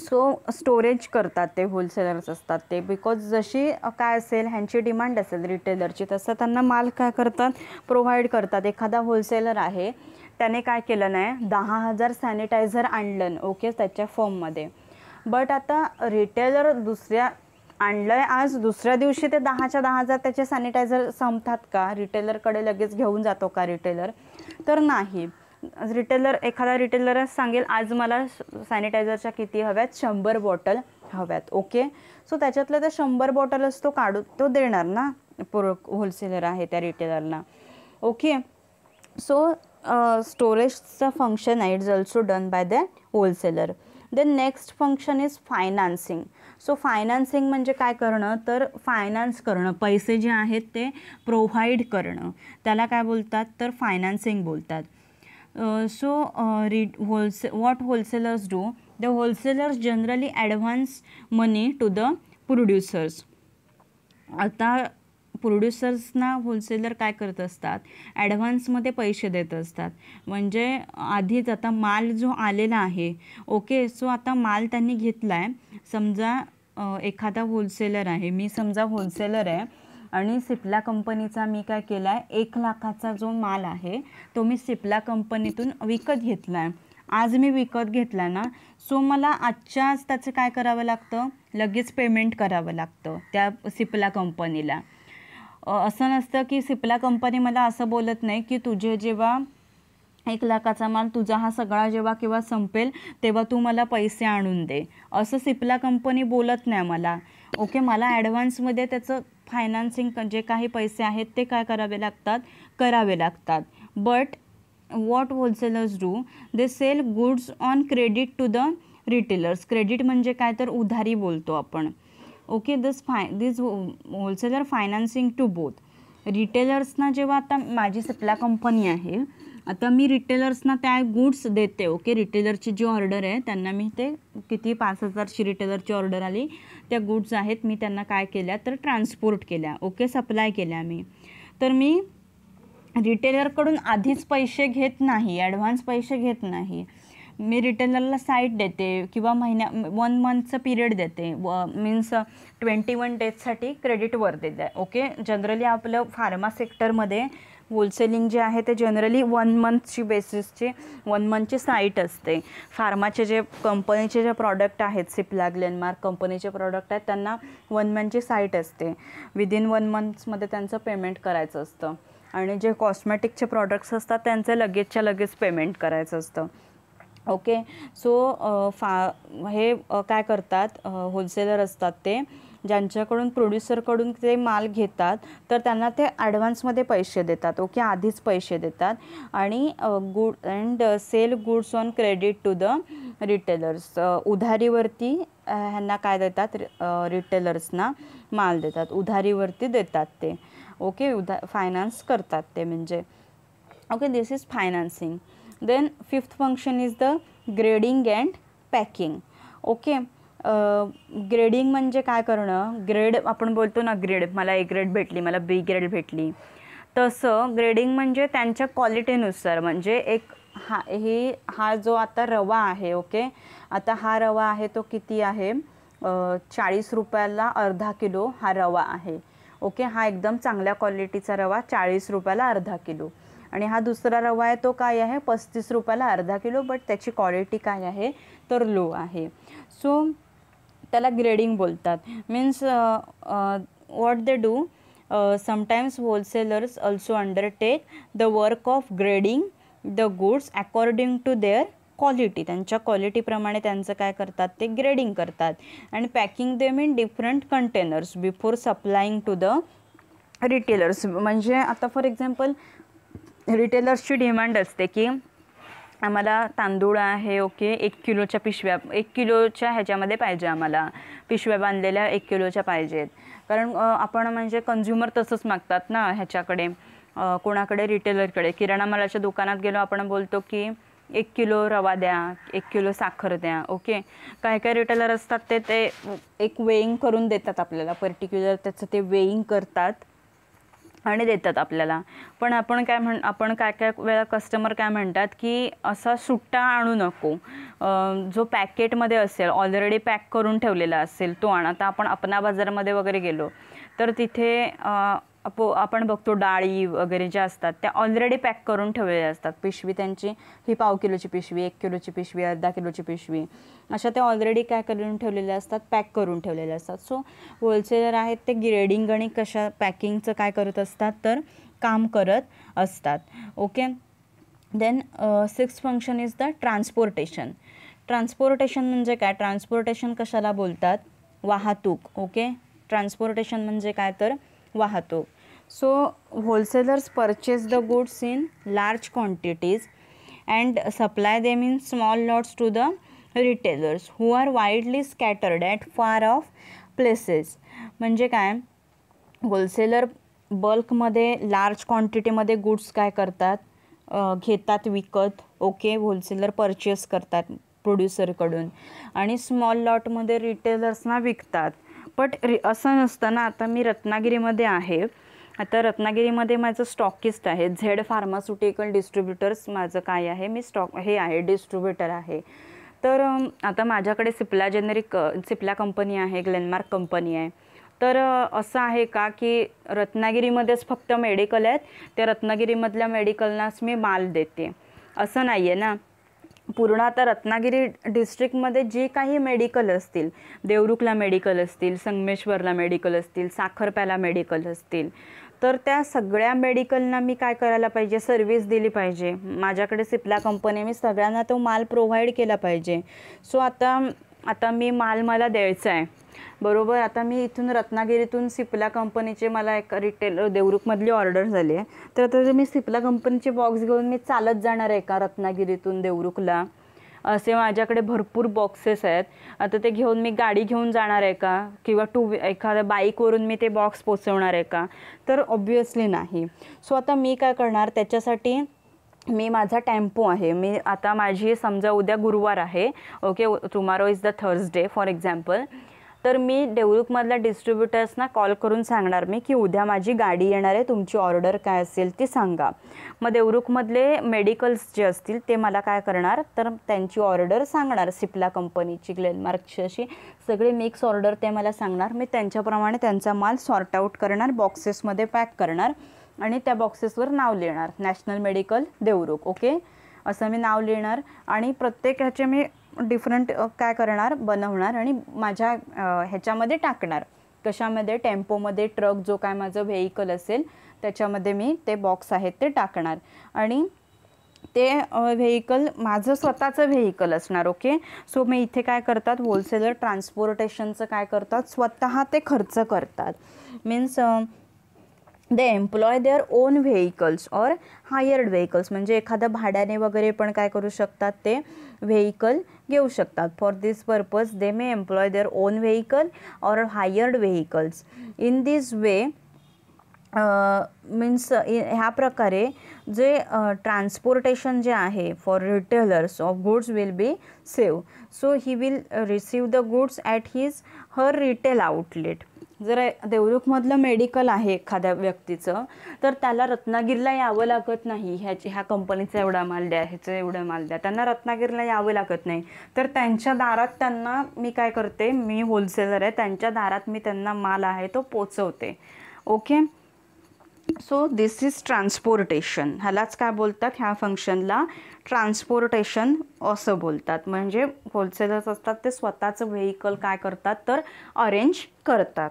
सो स्टोरेज करतात ते होलसेलर्स असतात ते बिकॉज जशी काय असेल ह्यांची डिमांड असेल रिटेलरची तसं त्यांना माल काय करतात प्रोव्हाइड करतात एखादा होलसेलर आहे त्याने काय केलं नाही दहा हजार सॅनिटायझर आणलं ओके त्याच्या फॉर्ममध्ये बट आता रिटेलर दुसऱ्या आणलं आहे आज दुसऱ्या दिवशी ते दहाच्या दहा हजार त्याचे सॅनिटायझर संपतात का रिटेलरकडे लगेच घेऊन जातो का रिटेलर तर नाही रिटेलर एखादा रिटेलर सांगेल आज मला सॅनिटायझरच्या किती हव्यात शंभर बॉटल हव्यात ओके सो त्याच्यातल्या त्या शंभर बॉटलच तो काढू तो देणार ना पुर होलसेलर आहे त्या रिटेलरला ओके सो स्टोरेजचं फंक्शन आहे it's also done by the wholesaler then next function is financing so financing म्हणजे काय करणं तर फायनान्स करणं पैसे जे आहेत ते प्रोव्हाइड करणं त्याला काय बोलतात तर फायनान्सिंग बोलतात Uh, so uh, wholesale, what wholesalers do the wholesalers generally advance money to the producers आता प्रोड्युसर्सना होलसेलर काय करत असतात ॲडव्हान्समध्ये पैसे देत असतात म्हणजे आधीच आता माल जो आलेला आहे ओके सो आता माल त्यांनी घेतला आहे समजा uh, एखादा होलसेलर आहे मी समजा होलसेलर आहे आणि सिप्ला कंपनीचा मी काय केला आहे एक लाखाचा जो माल आहे तो मी सिप्ला कंपनीतून विकत घेतला आहे आज मी विकत घेतला ना सो मला आजच्या आज त्याचं काय करावं लागतं लगेच पेमेंट करावं लागतं त्या सिप्ला कंपनीला असं नसतं की सिप्ला कंपनी मला असं बोलत नाही की तुझे जेव्हा एक लाखाचा माल तुझा हा सगळा जेव्हा किंवा संपेल तेव्हा तू मला पैसे आणून दे असं सिप्ला कंपनी बोलत नाही मला ओके मला ॲडव्हान्समध्ये त्याचं फायनान्सिंग जे काही पैसे आहेत ते काय करावे लागतात करावे लागतात but what wholesalers do they sell goods on credit to the retailers credit म्हणजे काय तर उधारी बोलतो आपण ओके दिस फाय this wholesaler financing to both रिटेलर्सना जेव्हा आता माझी सप्ला कंपनी आहे आता मी रिटेलर्सना त्या गुड्स देते ओके रिटेलरची जी ऑर्डर आहे त्यांना मी ते किती पाच हजारची रिटेलरची ऑर्डर आली त्या गुड्स आहेत मी त्यांना काय केल्या तर ट्रान्सपोर्ट केल्या ओके सप्लाय केल्या मी तर मी रिटेलरकडून आधीच पैसे घेत नाही ॲडव्हान्स पैसे घेत नाही मी रिटेलरला साईट देते किंवा महिन्या वन मंथचं पिरियड देते व मीन्स ट्वेंटी वन डेजसाठी क्रेडिटवर देते ओके जनरली आपलं फार्मा सेक्टरमध्ये होलसेलिंग जे आहे ते जनरली वन मंथची बेसिसचे वन मंथची साईट असते फार्माचे जे कंपनीचे जे प्रॉडक्ट आहेत सिप्ला ग्लेनमार्क कंपनीचे प्रॉडक्ट आहेत त्यांना वन मंथची साईट असते विदिन वन मंथ्समध्ये त्यांचं पेमेंट करायचं असतं आणि जे कॉस्मेटिकचे प्रॉडक्ट्स असतात त्यांचं लगेचच्या लगेच पेमेंट करायचं असतं ओके सो फा हे काय करतात होलसेलर असतात ते ज्यांच्याकडून प्रोड्युसरकडून ते माल घेतात तर त्यांना ते ॲडव्हान्समध्ये पैसे देतात ओके आधीच पैसे देतात आणि good and sell goods on credit to the retailers उधारीवरती ह्यांना काय देतात रिटेलर्सना माल देतात उधारीवरती देतात ते ओके उधा फायनान्स करतात ते म्हणजे okay this is financing then fifth function is the grading and packing okay grading म्हणजे काय करणं ग्रेड आपण बोलतो ना ग्रेड मला ए ग्रेड भेटली मला बी ग्रेड भेटली तसं ग्रेडिंग म्हणजे त्यांच्या क्वालिटीनुसार म्हणजे एक हा ही हा जो आता रवा आहे ओके आता हा रवा आहे तो किती आहे चाळीस रुपयाला अर्धा किलो हा रवा आहे ओके हा एकदम चांगल्या क्वालिटीचा रवा चाळीस रुपयाला अर्धा किलो आणि हा दुसरा रवा आहे तो काय आहे पस्तीस रुपयाला अर्धा किलो बट त्याची क्वालिटी काय आहे तर लो आहे सो त्याला ग्रेडिंग बोलतात means what they do sometimes wholesalers also undertake the work of grading the goods according to their quality त्यांच्या क्वालिटीप्रमाणे त्यांचं काय करतात ते ग्रेडिंग करतात आणि packing them in different containers before supplying to the retailers म्हणजे आता फॉर एक्झाम्पल रिटेलर्सची डिमांड असते की आम्हाला तांदूळ आहे ओके एक किलोच्या पिशव्या एक किलोच्या ह्याच्यामध्ये पाहिजे आम्हाला पिशव्या बांधलेल्या एक किलोच्या पाहिजेत कारण आपण म्हणजे कन्झ्युमर तसंच मागतात ना ह्याच्याकडे कोणाकडे रिटेलरकडे किराणा मालाच्या दुकानात गेलो आपण बोलतो की एक किलो रवा द्या एक किलो साखर द्या ओके काय काय रिटेलर असतात ते ते एक वेईंग करून देतात आपल्याला पर्टिक्युलर त्याचं ते वेईंग करतात आणि देतात आपल्याला पण आपण काय म्हण आपण काय काय वेळा कस्टमर काय म्हणतात की असा सुट्टा आणू नको जो पॅकेटमध्ये असेल ऑलरेडी पॅक करून ठेवलेला असेल तो आण आता आपण अपना बाजारमध्ये वगैरे गेलो तर तिथे अपो आपण बघतो डाळी वगैरे ज्या असतात त्या ऑलरेडी पॅक करून ठेवलेल्या असतात पिशवी त्यांची ही पाव किलोची पिशवी एक किलोची पिशवी अर्धा किलोची पिशवी अशा त्या ऑलरेडी काय करून ठेवलेल्या असतात पॅक करून ठेवलेल्या असतात सो होलसेलर आहेत ते ग्रेडिंग आणि कशा पॅकिंगचं काय करत असतात तर काम करत असतात okay then six function is the transportation transportation म्हणजे काय ट्रान्सपोर्टेशन कशाला बोलतात वाहतूक ओके ट्रान्सपोर्टेशन म्हणजे काय तर वाहतूक so wholesalers purchase the goods in large quantities and supply them in small lots to the retailers who are widely scattered at far off places म्हणजे काय होलसेलर बल्कमध्ये लार्ज क्वांटिटीमध्ये गुड्स काय करतात घेतात विकत ओके होलसेलर परचेस करतात प्रोड्युसरकडून आणि स्मॉल लॉटमध्ये रिटेलर्सना विकतात बट रि असं नसतं ना आता मी रत्नागिरीमध्ये आहे आता रत्नागिरीमध्ये माझं स्टॉकिस्ट आहे झेड फार्मास्युटिकल डिस्ट्रीब्युटर्स माझं काय आहे मी स्टॉक हे आहे डिस्ट्रीब्युटर आहे तर आता माझ्याकडे सिप्ला जेनेरिक सिप्ला कंपनी आहे ग्लेनमार्क कंपनी आहे तर असं आहे का की रत्नागिरीमध्येच फक्त मेडिकल आहेत त्या रत्नागिरीमधल्या मेडिकलनाच मी माल देते असं नाही आहे ना पूर्ण आता रत्नागिरी डिस्ट्रिक्टमध्ये जे काही मेडिकल असतील देवरुखला मेडिकल असतील संगमेश्वरला मेडिकल असतील साखरप्याला मेडिकल असतील तर त्या सगळ्या मेडिकलना मी काय करायला पाहिजे सर्व्हिस दिली पाहिजे माझ्याकडे सिप्ला कंपनी मी सगळ्यांना तो माल प्रोव्हाइड केला पाहिजे सो आता आता मी माल मला द्यायचा आहे बरोबर आता मी इथून रत्नागिरीतून सिपला कंपनीचे मला एक रिटेल देवरुखमधली ऑर्डर झाली आहे तर आता मी सिपला कंपनीचे बॉक्स घेऊन मी चालत जाणार आहे का रत्नागिरीतून देवरुखला असे माझ्याकडे भरपूर बॉक्सेस आहेत आता ते घेऊन मी गाडी घेऊन जाणार आहे का किंवा टू एखाद्या बाईकवरून मी ते बॉक्स पोचवणार आहे का तर ऑब्वियसली नाही सो आता मी काय करणार त्याच्यासाठी मी माझा टेम्पो आहे मी आता माझी समजा उद्या गुरुवार आहे okay tomorrow is the Thursday for example तर मी देवरुखमधल्या डिस्ट्रीब्युटर्सना कॉल करून सांगणार मी की उद्या माझी गाडी येणार आहे तुमची ऑर्डर काय असेल ती सांगा मग देवरुखमधले मेडिकल्स जे असतील ते मला काय करणार तर त्यांची ऑर्डर सांगणार सिप्ला कंपनीची ग्लेनमार्कची अशी सगळी मिक्स ऑर्डर ते मला सांगणार मी त्यांच्याप्रमाणे त्यांचा माल सॉर्ट आऊट करणार बॉक्सेसमध्ये पॅक करणार आणि त्या बॉक्सेसवर नाव लिहिणार नॅशनल मेडिकल देवरुख ओके असं मी नाव लिहिणार आणि प्रत्येक ह्याचे मी डिफरंट काय करणार बनवणार आणि माझ्या ह्याच्यामध्ये टाकणार कशामध्ये टेम्पोमध्ये ट्रक जो काय माझं व्हेकल असेल त्याच्यामध्ये मी ते बॉक्स आहेत ते टाकणार आणि ते व्हेकल माझं स्वतःचं व्हेकल असणार ओके सो मी इथे काय करतात होलसेलर ट्रान्सपोर्टेशनचं काय करतात स्वतः ते खर्च करतात means they employ their own vehicles or hired vehicles म्हणजे एखादं भाड्याने वगैरे पण काय करू शकतात ते व्हेकल घेऊ शकतात for this purpose they may employ their own vehicle or hired vehicles in this way means ह्या प्रकारे जे ट्रान्सपोर्टेशन जे आहे for retailers of goods will be save so he will receive the goods at his her retail outlet जर देवरुखमधलं medical आहे एखाद्या व्यक्तीचं तर त्याला रत्नागिरीला यावं लागत नाही ह्याची ह्या कंपनीचा एवढा माल द्या ह्याचं एवढं माल द्या त्यांना रत्नागिरीला यावं लागत नाही तर त्यांच्या दारात त्यांना मी काय करते मी होलसेलर आहे त्यांच्या दारात मी त्यांना माल आहे तो पोचवते okay so this is transportation ह्यालाच काय बोलतात ह्या फंक्शनला ट्रान्सपोर्टेशन असं बोलतात म्हणजे होलसेलर्स असतात ते स्वतःचं व्हेकल काय करतात तर अरेंज करतात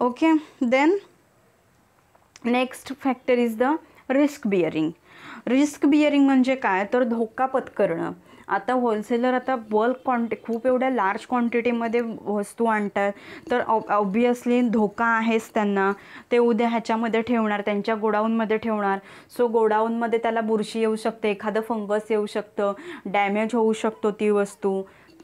okay then next factor is the risk bearing risk bearing म्हणजे काय तर धोका पत्करणं आता होलसेलर आता बल्क क्वांटि खूप एवढ्या लार्ज क्वांटिटीमध्ये वस्तू आणतात तर ऑब्वियसली धोका आहेच त्यांना ते उद्या ह्याच्यामध्ये ठेवणार त्यांच्या गोडाऊनमध्ये ठेवणार सो गोडाऊनमध्ये त्याला बुरशी येऊ शकते एखादं फंगस येऊ शकतं डॅमेज होऊ शकतो ती वस्तू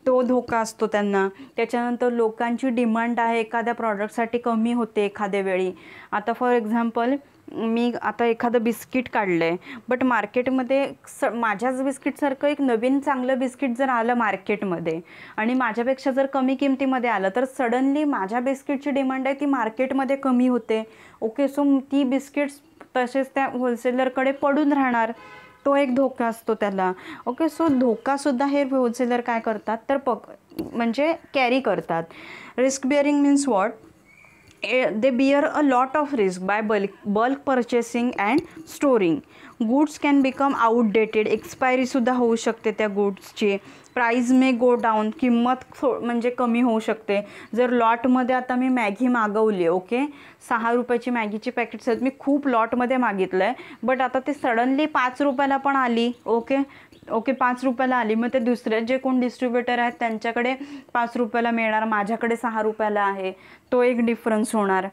तो धोका असतो त्यांना त्याच्यानंतर लोकांची डिमांड आहे एखाद्या प्रॉडक्टसाठी कमी होते एखाद्या वेळी आता फॉर एक्झाम्पल मी आता एखादं बिस्किट काढलं आहे बट मार्केटमध्ये स माझ्याच बिस्किटसारखं एक नवीन चांगलं बिस्किट जर आलं मार्केटमध्ये आणि माझ्यापेक्षा जर कमी किमतीमध्ये आलं तर सडनली माझ्या बिस्किटची डिमांड आहे ती मार्केटमध्ये कमी होते ओके सो ती बिस्किट्स तसेच त्या होलसेलरकडे पडून राहणार तो एक धोका असतो त्याला ओके सो धोकासुद्धा हे होलसेलर काय करतात तर पक म्हणजे कॅरी करतात risk bearing means what they bear a lot of risk by bulk bulk purchasing and storing goods can become outdated एक्सपायरीसुद्धा होऊ शकते त्या गुड्सची प्राईज मे गो डाऊन किंमत थो म्हणजे कमी होऊ शकते जर लॉटमध्ये आता मी मॅगी मागवली ओके सहा रुपयाची मॅगीची पॅकेट्स आहेत मी खूप लॉटमध्ये मागितलं आहे बट आता ते सडनली पाच रुपयाला पण आली ओके ओके पाच रुपयाला आली मग ते दुसरे जे कोण डिस्ट्रीब्युटर आहेत त्यांच्याकडे पाच रुपयाला मिळणार माझ्याकडे सहा रुपयाला आहे तो एक डिफरन्स होणार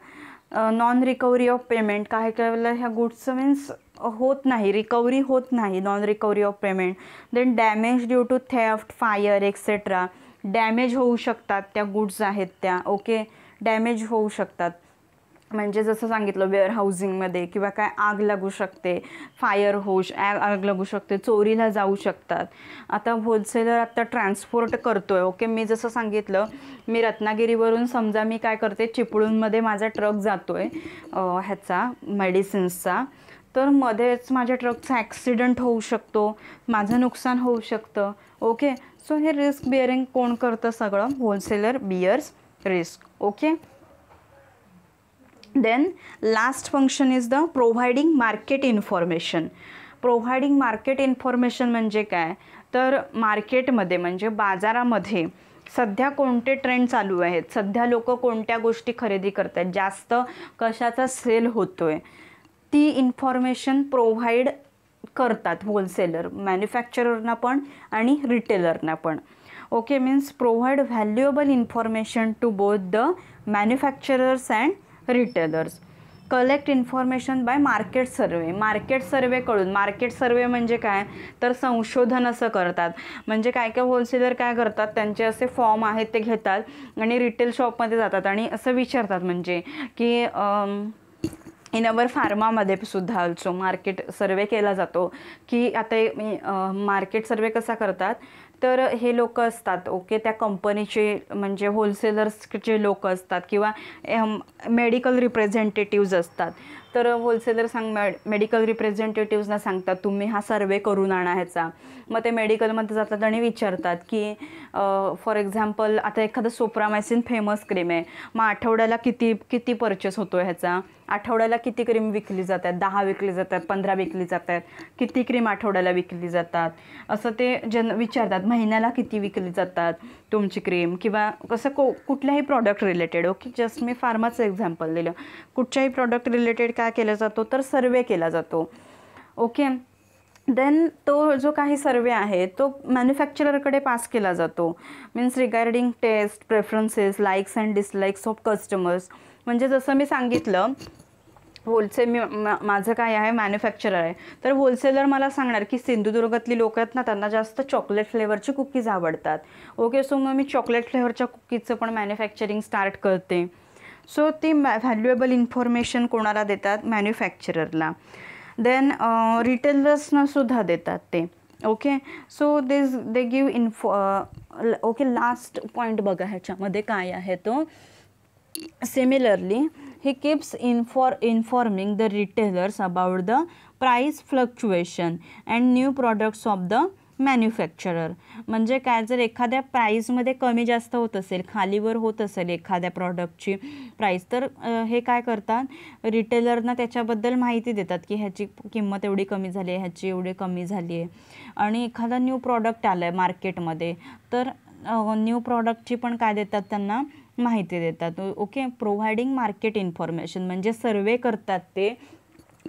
नॉन रिकवरी ऑफ पेमेंट काय काही वेळेला ह्या गुड्सचं मीन्स होत नाही रिकवरी होत नाही non recovery of payment then damage due to theft fire etcetera damage होऊ शकतात त्या गुड्स आहेत त्या ओके डॅमेज होऊ शकतात म्हणजे जसं सांगितलं वेअर हाऊसिंगमध्ये किंवा काय आग लागू शकते फायर होश आग लागू शकते चोरीला जाऊ शकतात आता होलसेलर आत्ता ट्रान्सपोर्ट करतो आहे ओके मी जसं सांगितलं मी रत्नागिरीवरून समजा मी काय करते चिपळूणमध्ये माझा ट्रक जातो आहे ह्याचा मेडिसिन्सचा तर मध्येच माझ्या ट्रकचा ॲक्सिडेंट होऊ शकतो माझं नुकसान होऊ शकतं ओके सो हे रिस्क बिअरिंग कोण करतं सगळं wholesaler bears risk okay then last function is the providing market information providing market information म्हणजे काय तर मार्केटमध्ये म्हणजे बाजारामध्ये सध्या कोणते ट्रेंड चालू आहेत सध्या लोक कोणत्या गोष्टी खरेदी करत आहेत जास्त कशाचा सेल होतो आहे ती इन्फॉर्मेशन प्रोव्हाइड करतात होलसेलर मॅन्युफॅक्चररना पण आणि रिटेलरना पण okay means provide valuable information to both the manufacturers and retailers collect information by market survey market survey कळून मार्केट सर्वे म्हणजे काय तर संशोधन असं करतात म्हणजे काय काय होलसेलर काय करतात त्यांचे असे फॉर्म आहेत ते घेतात आणि रिटेल शॉपमध्ये जातात आणि असं विचारतात म्हणजे की इन अवर फार्मामध्ये सुद्धा ऑल्सो मार्केट सर्वे केला जातो की आता मार्केट सर्वे कसा करतात तर हे लोक असतात ओके त्या कंपनीचे म्हणजे होलसेलर्सचे लोक असतात किंवा मेडिकल रिप्रेझेंटेटिव्ज असतात तर होलसेलर सांग मेडिकल रिप्रेझेंटेटिव्सना सांगतात तुम्ही हा सर्वे करून आणा ह्याचा मग ते मेडिकलमध्ये जातात आणि विचारतात की फॉर एक्झाम्पल आता एखादं सोप्रामायसिन फेमस क्रीम आहे मग आठवड्याला किती किती परचेस होतो ह्याचा आठवड्याला किती क्रीम विकली जातात दहा विकली जातात पंधरा विकली जातात किती क्रीम आठवड्याला विकली जातात असं ते जन विचारतात महिन्याला किती विकली जातात तुमची क्रीम किंवा कसं को कुठल्याही प्रॉडक्ट रिलेटेड ओके जस्ट मी फार्माचं एक्झाम्पल दिलं कुठच्याही प्रॉडक्ट रिलेटेड काय केला जातो तर सर्वे केला जातो ओके देन तो जो काही सर्वे आहे तो मॅन्युफॅक्चररकडे पास केला जातो means regarding taste preferences likes and dislikes of customers म्हणजे जसं मी सांगितलं होलसेल मी माझं काय आहे मॅन्युफॅक्चरर आहे तर होलसेलर मला सांगणार की सिंधुदुर्गातली लोक आहेत ना त्यांना जास्त चॉकलेट फ्लेवरची कुकीज आवडतात ओके सो मग मी चॉकलेट फ्लेवरच्या कुकीजचं पण मॅन्युफॅक्चरिंग स्टार्ट करते सो ती मॅ व्हॅल्युएबल इन्फॉर्मेशन कोणाला देतात मॅन्युफॅक्चररला देन रिटेलर्सनासुद्धा देतात ते okay so this they give info okay last point बघा ह्याच्यामध्ये काय आहे तो similarly he keeps infor informing the retailers about the price fluctuation and new products of the manufacturer म्हणजे काय जर एखाद्या प्राईजमध्ये कमी जास्त होत असेल खालीवर होत असेल एखाद्या प्रॉडक्टची प्राईस तर हे काय करतात रिटेलरना त्याच्याबद्दल माहिती देतात की ह्याची किंमत एवढी कमी झाली आहे ह्याची एवढी कमी झाली आहे आणि एखादा न्यू प्रॉडक्ट आला आहे मार्केटमध्ये तर न्यू प्रॉडक्टची पण काय देतात त्यांना माहिती देतात ओके प्रोव्हायडिंग मार्केट इन्फॉर्मेशन म्हणजे सर्वे करतात ते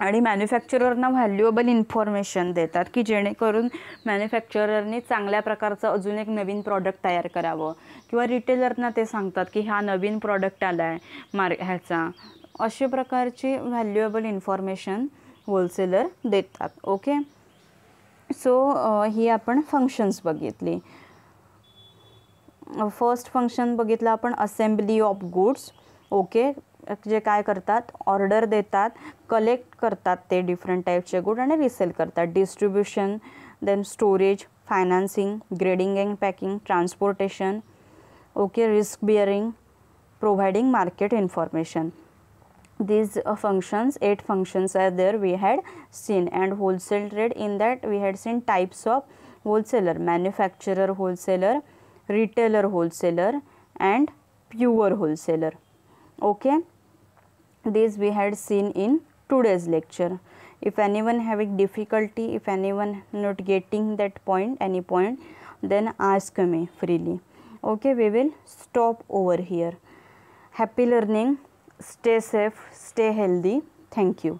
आणि मॅन्युफॅक्चररना व्हॅल्युएबल इन्फॉर्मेशन देतात की जेणेकरून मॅन्युफॅक्चररने चांगल्या प्रकारचं अजून एक नवीन प्रॉडक्ट तयार करावं किंवा रिटेलरना ते सांगतात की हा नवीन प्रॉडक्ट आला आहे मार ह्याचा अशा प्रकारची व्हॅल्युएबल इन्फॉर्मेशन होलसेलर देतात ओके सो ही आपण फंक्शन्स बघितली फर्स्ट फंक्शन बघितलं आपण असेंब्ली ऑफ गुड्स ओके जे काय करतात ऑर्डर देतात कलेक्ट करतात ते डिफरंट टाईपचे गुड आणि रिसेल करतात distribution then storage financing grading and packing transportation okay risk bearing providing market information these functions eight functions are there we had seen and wholesale trade in that we had seen types of wholesaler manufacturer wholesaler retailer wholesaler and pure wholesaler okay this we had seen in today's lecture if anyone having difficulty if anyone not getting that point any point then ask me freely okay we will stop over here happy learning stay safe stay healthy thank you